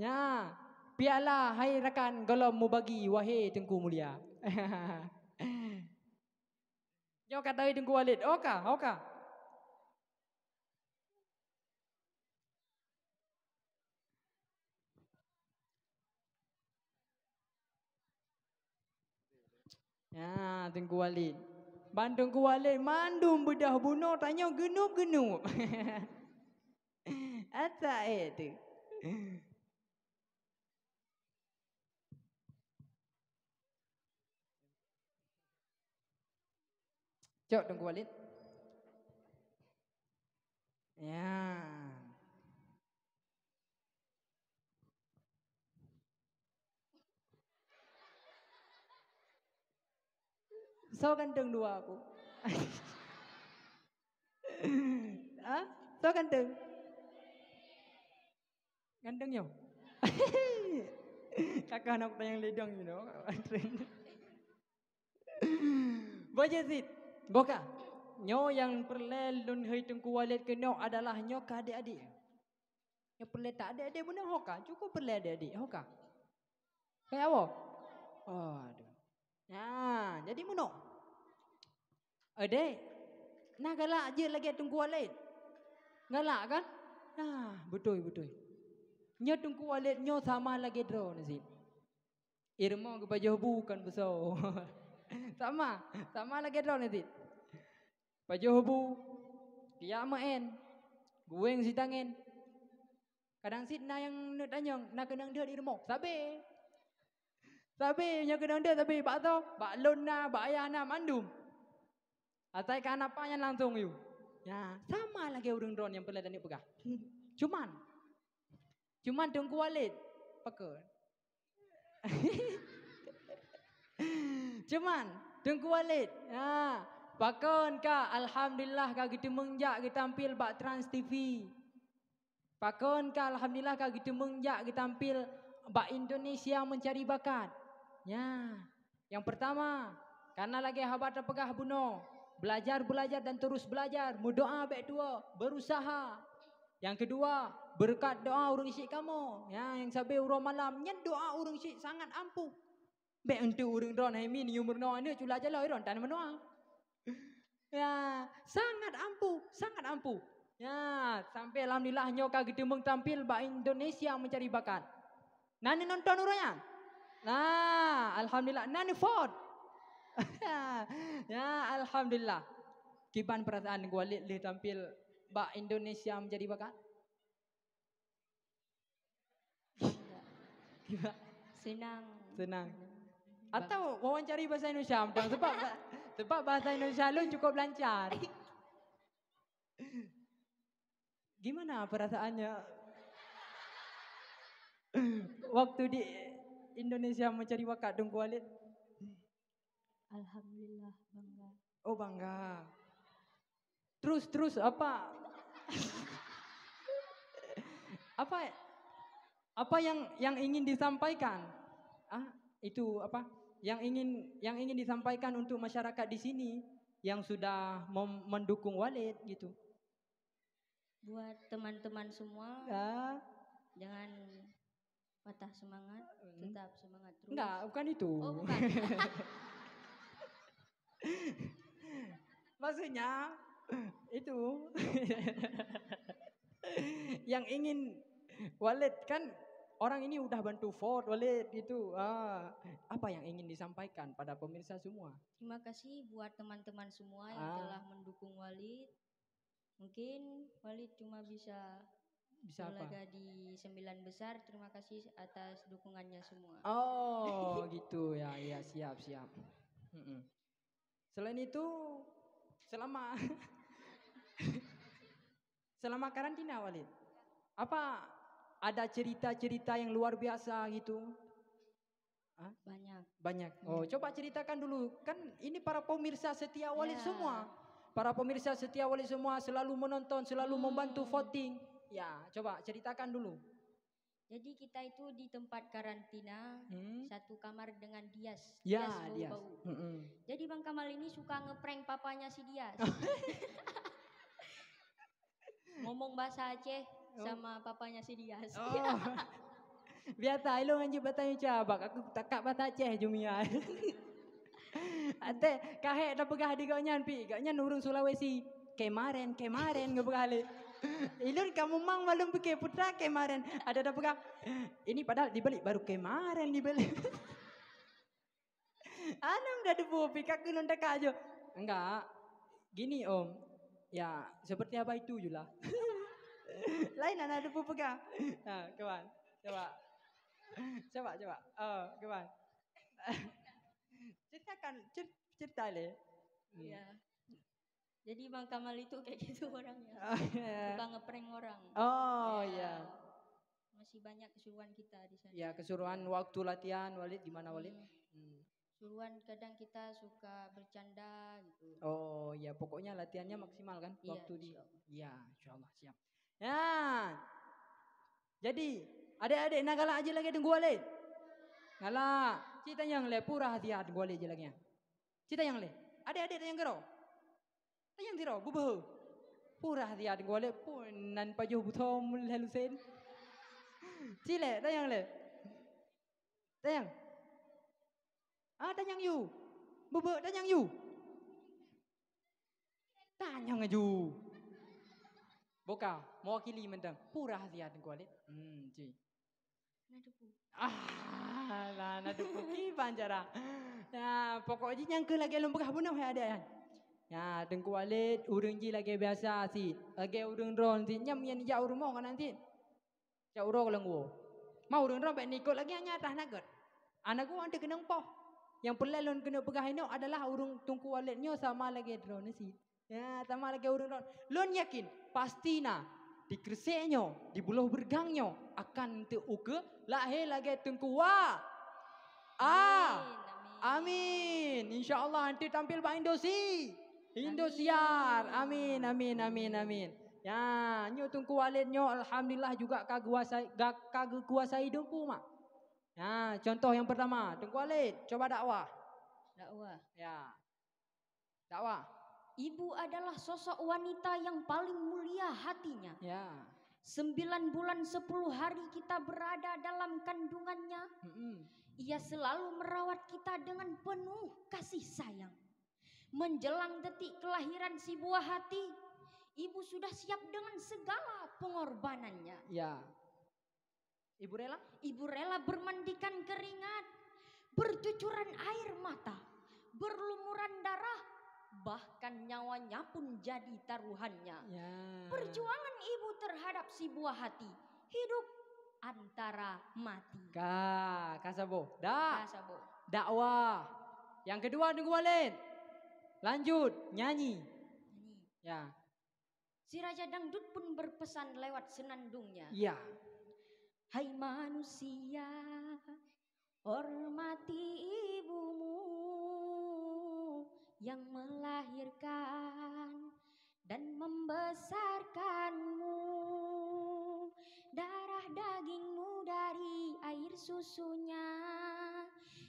Ya. Piala hai rakan golom mubagi wahai tengku mulia. Nyo kata tengku walet. Oka, oka. Ya, Tengku Walid. bandung ku Walid, mandum bedah bunuh, tanya genu-genu. Apa itu? Cok, Tengku Walid. Ya. Yeah. So kan deng dua aku. ah, ha? so kan deng. Gandeng yo. Kakak nak tanya ledong you know. Boleh zit. Boka. Nyo yang perlel dun hai tung kualet ke adalah nyo ka adik-adik. Nyo perle tak ada adik bunuh hoka. Cukup perle adik-adik hoka. Kayak apa? Oh, Ha, jadi munok. ade Nah galak je lagi tunggu walid. Galak kan? Nah, ha, betul betul. Nyo tunggu walid nyo sama lagi dro nasi. Irmo ke baju bukan besar. sama, sama lagi dro nasi. Baju bu, Ya maen. Gueng sitangen. Kadang sit nak yang nak tanya, nak kenang dia di rumah. Sabe. Tapi yang kena dia tapi bak tau, bak lona, lah, bak ayah nak lah, mandum. Atai kan apa yang langsung you. Ya, sama lagi urung drone yang pernah dan pegah. cuman cuman dong kualit. Peke. cuman dong kualit. Ya. Pakon ka alhamdulillah ka kita mengjak kita tampil bak Trans TV. Pakon ka alhamdulillah ka kita mengjak kita tampil bak Indonesia mencari bakat. Ya. Yang pertama, karena lagi haba terpegah buno, belajar belajar dan terus belajar, mudoa baik dua, berusaha. Yang kedua, berkat doa urung isi kamu. Ya, yang sabe urung malam, nyen doa urung isi sangat ampuh. Baik untuk urung ron hai min umur no ane cula jalo lah, iron tan menua. Ya, sangat ampuh, sangat ampuh. Ya, sampai alhamdulillah nyoka gedemeng tampil ba Indonesia mencari bakat. Nani nonton urungnya? Nah, alhamdulillah. Nani Ford. ya, alhamdulillah. Kipan perasaan gua lihat li tampil ba Indonesia menjadi bakat. Senang. Senang. Atau wawancari bahasa Indonesia dong sebab sebab bahasa Indonesia lu cukup lancar. Gimana perasaannya? Waktu di Indonesia mencari wakat dong kualit? Alhamdulillah bangga. Oh bangga. Terus terus apa? apa apa yang yang ingin disampaikan? Ah, itu apa? Yang ingin yang ingin disampaikan untuk masyarakat di sini yang sudah mendukung Walid gitu. Buat teman-teman semua. Ya. Jangan patah semangat, hmm. tetap semangat terus. Enggak, bukan itu. Oh, bukan. Maksudnya itu yang ingin Walid kan orang ini udah bantu Ford Walid itu ah, apa yang ingin disampaikan pada pemirsa semua terima kasih buat teman-teman semua yang ah. telah mendukung Walid mungkin Walid cuma bisa bisa apa? di sembilan besar. Terima kasih atas dukungannya semua. Oh, gitu ya. Ya, siap, siap. Selain itu, selama selama karantina Walid, apa ada cerita-cerita yang luar biasa gitu? Hah? Banyak. Banyak. Oh, hmm. coba ceritakan dulu. Kan ini para pemirsa setia Walid ya. semua. Para pemirsa setia Walid semua selalu menonton, selalu hmm. membantu voting. Ya, coba ceritakan dulu. Jadi kita itu di tempat karantina, hmm? satu kamar dengan Dias. Ya, Dias. Bau -bau. Mm -hmm. Jadi Bang Kamal ini suka ngeprank papanya si Dias. Oh. Ngomong bahasa Aceh oh. sama papanya si Dias. Oh. Biasa, ilo nganji bertanya cabak. Aku tak kak bahasa Aceh jumia. Ya. Ante kahek dah pegah di kau nyanpi. Kau nyan urung Sulawesi. Kemarin, kemarin ngebegali. Ilun kamu mang malam pergi putra kemarin. Ada ada pegang. Ini padahal dibeli baru kemarin dibeli. Anam dah debu pika kunun tak kajo? Enggak. Gini om. Ya, seperti apa itu jula. Lain anak debu pegang. Ha, coba, Coba. Coba, coba. Oh, kawan. kan? cerita le. Iya. Hmm. Jadi Bang Kamal itu kayak gitu orangnya. Oh, yeah. ngeprank orang. Oh ya. iya. Yeah. Masih banyak kesuruhan kita di sana. Ya, yeah, kesuruhan waktu latihan Walid di mana Walid? Yeah. Hmm. hmm. Suruhan kadang kita suka bercanda gitu. Oh iya, yeah. pokoknya latihannya maksimal kan yeah, waktu di. Iya, insyaallah siap. Ya. Jadi, adik-adik nak galak aja lagi dengan Walid. Galak. kita yang lepura pura hati hati Walid aja lagi. Ya. Kita yang le. Adik-adik yang gerak. Tak yang tiro, gue bahu. Pura hati ada gue lep pun nan pajuh butoh mul halusin. Cile, tanya yang lep. Tanya. Ah, tak yang you. Bebe, tak yang you. Tak yang you. Boka, mewakili mendang. Purah hati ada gue lep. Hmm, cuy. Nadupu. Ah, lah, nadupu. Kipan jarak. Nah, pokoknya ke lagi lompokah bunuh ya, adik-adik. Nah, ha, dengku walid, urung ji lagi biasa si. Lagi urung ron si. Nyam yang ni jauh rumah kan nanti. Jauh roh kalau gua. Mau urung ron baik nikut lagi hanya atas nagat. Anak gua ada kena poh. Yang pelelon kena pegah ini adalah urung tungku walidnya sama lagi ron si. Ya, sama lagi urung ron. Lon yakin, pasti na. Di kerseknya, di buluh bergang bergangnya. Akan teruka lahir lagi tungku wa. Ah. Amin. Amin. Insya-Allah nanti tampil bain dosi. Si. Indosiar. Amin, amin, amin, amin. Ya, nyu tungku walid nyu alhamdulillah juga kaguasai kaguasai dungku mak. Ya, contoh yang pertama, tungku walid coba dakwah. Dakwah. Ya. Dakwah. Ibu adalah sosok wanita yang paling mulia hatinya. Ya. Sembilan bulan sepuluh hari kita berada dalam kandungannya. Mm -hmm. Ia selalu merawat kita dengan penuh kasih sayang. menjelang detik kelahiran si buah hati, ibu sudah siap dengan segala pengorbanannya. Ya. Ibu rela? Ibu rela bermandikan keringat, bercucuran air mata, berlumuran darah, bahkan nyawanya pun jadi taruhannya. Ya. Perjuangan ibu terhadap si buah hati, hidup antara mati. Ka, kasabo. Da. Kasabo. Dakwah. Yang kedua nunggu Lanjut, nyanyi. Ya. Si Raja Dangdut pun berpesan lewat senandungnya. Ya. Hai manusia, hormati ibumu yang melahirkan dan membesarkanmu. darah dagingmu dari air susunya,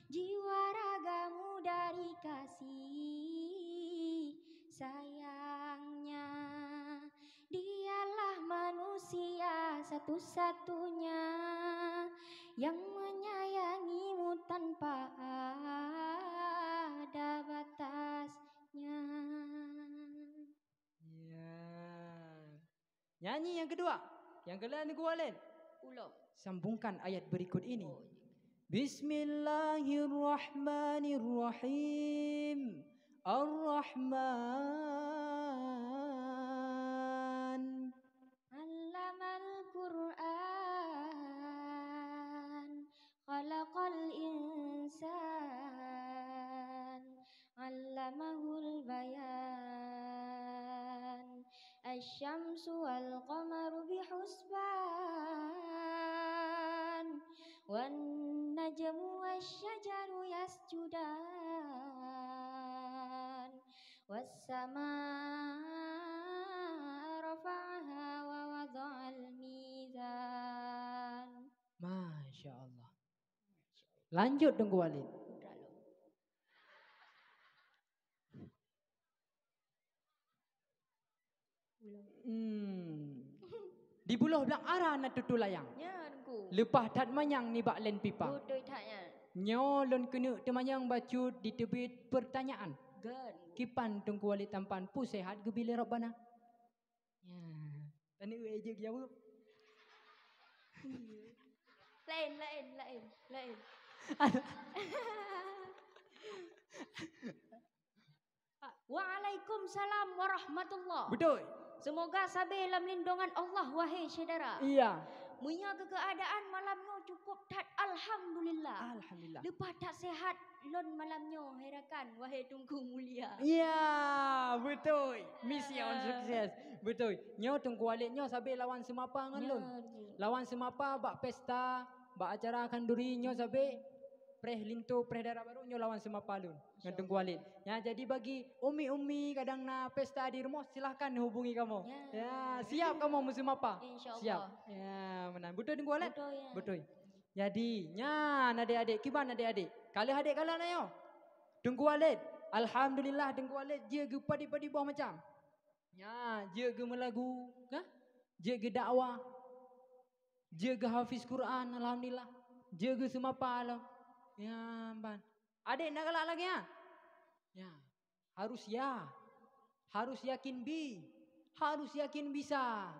jiwa ragamu dari kasih sayangnya. Dialah manusia satu-satunya yang menyayangimu tanpa ada batasnya. Ya. Nyanyi yang kedua. Yang kelain gua lain. Ulang. Sambungkan ayat berikut ini. Oh, ya. Bismillahirrahmanirrahim. Ar-Rahman. Allamal Qur'an. Khalaqal insan. Allamahul bayan. الشمس والقمر بحسبان والنجم والشجر يسجدان والسماء رفعها ووضع الميزان ما شاء الله lanjut dong Walid Hmm. Di buluh belak ara na tutu layang. Ya, nungku. Lepas tat manyang ni bak len pipa. Oh, doi tak ya. Nyo lon kena temanyang bacu di tebit pertanyaan. Gan. Kipan tungku wali tampan pu sehat ke bila robana. Ya. Tani ue je jawab. Lain, lain, lain, lain. Waalaikumsalam warahmatullahi. Betul. Semoga sabi dalam lindungan Allah wahai syedara. Iya. Punya keadaan malamnya cukup tat alhamdulillah. Alhamdulillah. Lepas tak sehat lon malamnya herakan wahai tungku mulia. Iya, betul. Misi on success. Betul. Nyo tungku aliknya sabi lawan semapa ngan lon. Ya, lawan semapa bak pesta, bak acara kanduri nyo sabi. Preh lintu, preh darah baru nyo lawan semapalun dengan Tunggu Walid. Ya, jadi bagi umi-umi kadang na pesta di rumah silakan hubungi kamu. Ya, ya siap kamu musim apa? InsyaAllah. Siap. Ya, menan. Betul Tunggu Walid? Betul. Ya. Betul. Jadi, nya adik-adik, kiban adik-adik. Kali adik kala nayo. Tunggu Walid. Alhamdulillah Tunggu Walid dia ge padi-padi buah macam. Ya, dia ge melagu, ha? Ya? Dia ge dakwah. Dia ge hafiz Quran, alhamdulillah. Dia ge semapalun. Lah. Ya, Ban. Ada yang nak lagi ya? Ya. Harus ya. Harus yakin bi. Harus yakin bisa.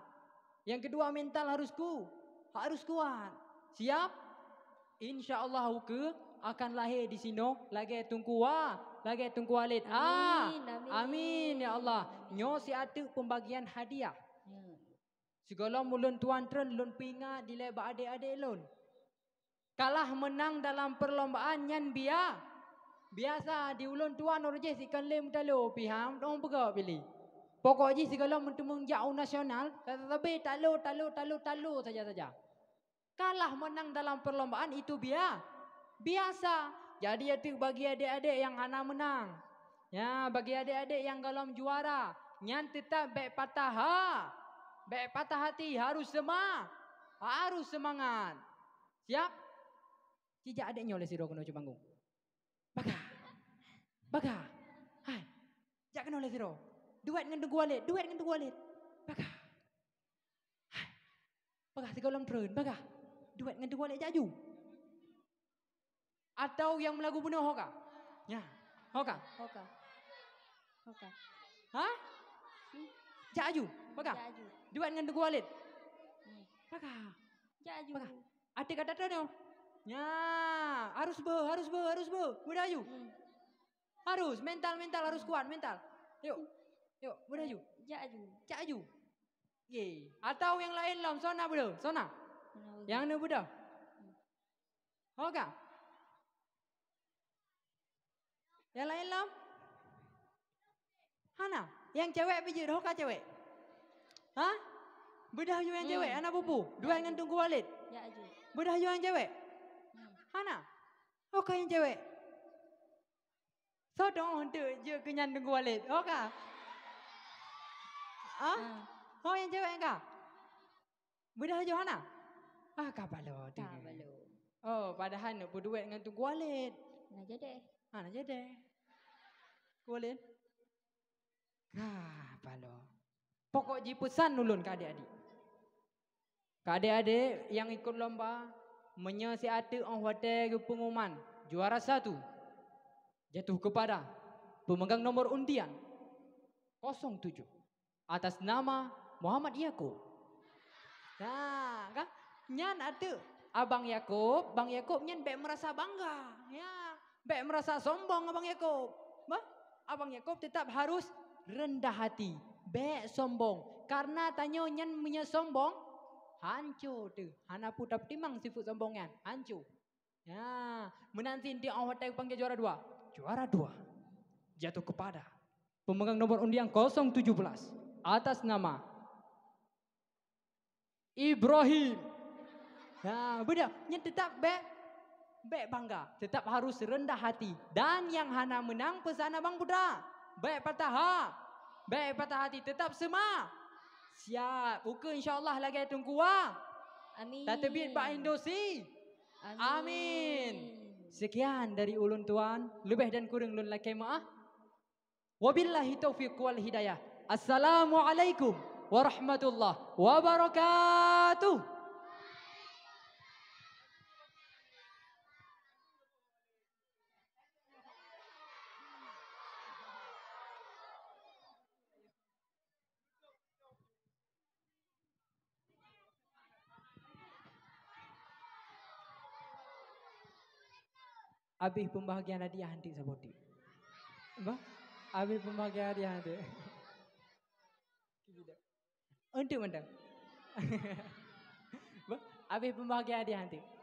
Yang kedua mental harus ku. Harus kuat. Siap? Insya Allah ku akan lahir di sini. Lagi tunggu wa. Lagi tunggu walid. Ha? Amin. Ah. Amin. Ya Allah. Nyo si atuk pembagian hadiah. Ya. Segala mulun tuan tren lun pinga di lebar adik-adik lun kalah menang dalam perlombaan yang bia. Biasa di ulun tuan orang si kalau muda lo piham, dong pegawai pilih. Pokok je segala mentumung jauh nasional, Tapi talu, talu, talu, talu saja-saja. Kalah menang dalam perlombaan itu bia. Biasa. Jadi itu bagi adik-adik yang anak menang. Ya, bagi adik-adik yang galam juara. Yang tetap baik patah ha. Baik patah hati harus semangat. Harus semangat. Siap? Jika ada yang oleh siro kena cuba panggung. Baga. Baga. Hai. Tidak kena oleh siro. Duet dengan tunggu walid. Duet dengan tunggu walid. Baga. Hai. Baga. Sekarang ulang turun. Baga. Duet dengan tunggu walid jaju. Atau yang melagu punya hoka? Ya. Hoka. Hoka. Hoka. Ha? Jaju. Baga. Duet dengan tunggu walid. Hmm. Baga. Jaju. Baga. Ada kata-kata ni? Ya, harus bu, harus bu, harus bu. Where are Harus, mental, mental, harus kuat, mental. Yuk, yuk, where are you? Cak Aju. Cak Aju. Ye. Atau yang lain, lom, lah. sona budo, sona. Yang ni budo. Hoga. Yang lain lom. Lah? mana? yang cewek pijit, hoga cewek. Hah? Budah yang cewek, hmm. anak bubu. Dua yang tunggu walid. Ya, Aju. Budah yang cewek. Hana, oh kau yang cewek. So dong want to je kenyang tunggu walid. Oh kah? Ah? Oh yang cewek yang kah? Budah Johanna? Ah kapalo tu. Kapalo. Oh padahal nak berduet dengan tunggu walid. Nak jadi. Ha nak jadi. Kualin. Kapalo. Pokok jipusan nulun ke adik-adik. Ke adik-adik yang ikut lomba menyiasati orang hotel pengumuman juara satu jatuh kepada pemegang nomor undian 07 atas nama Muhammad Yakub. Nah, kan? Nyan ada Abang Yakub, Bang Yakub nyan baik merasa bangga. Ya, baik merasa sombong Abang Yakub. Ba? Abang Yakub tetap harus rendah hati. Baik sombong. Karena tanya nyan punya sombong, hancur tu. Hana pun tak pertimbang sifat sombongan. Hancur. Ya, menanti di awal tak panggil juara dua. Juara dua. Jatuh kepada. Pemegang nombor undian 017. Atas nama. Ibrahim. Ya, budak. Yang tetap be. Be bangga. Tetap harus rendah hati. Dan yang Hana menang pesanan bang budak. Baik patah ha. Baik patah hati. Tetap semua. Siap. Buka insyaAllah lagi itu kuah. Amin. Datuk Bin Pak Indosi. Amin. Amin. Sekian dari ulun tuan. Lebih dan kurang lun lelaki ma'ah. Ah. Wabillahi taufiq wal hidayah. Assalamualaikum warahmatullahi wabarakatuh. අපි pembahagiaan dia hanti saboti. Ba? Abi pembahagiaan dia hanti. Kibida. Untuk mantap. Ba? Abi pembahagiaan dia hanti.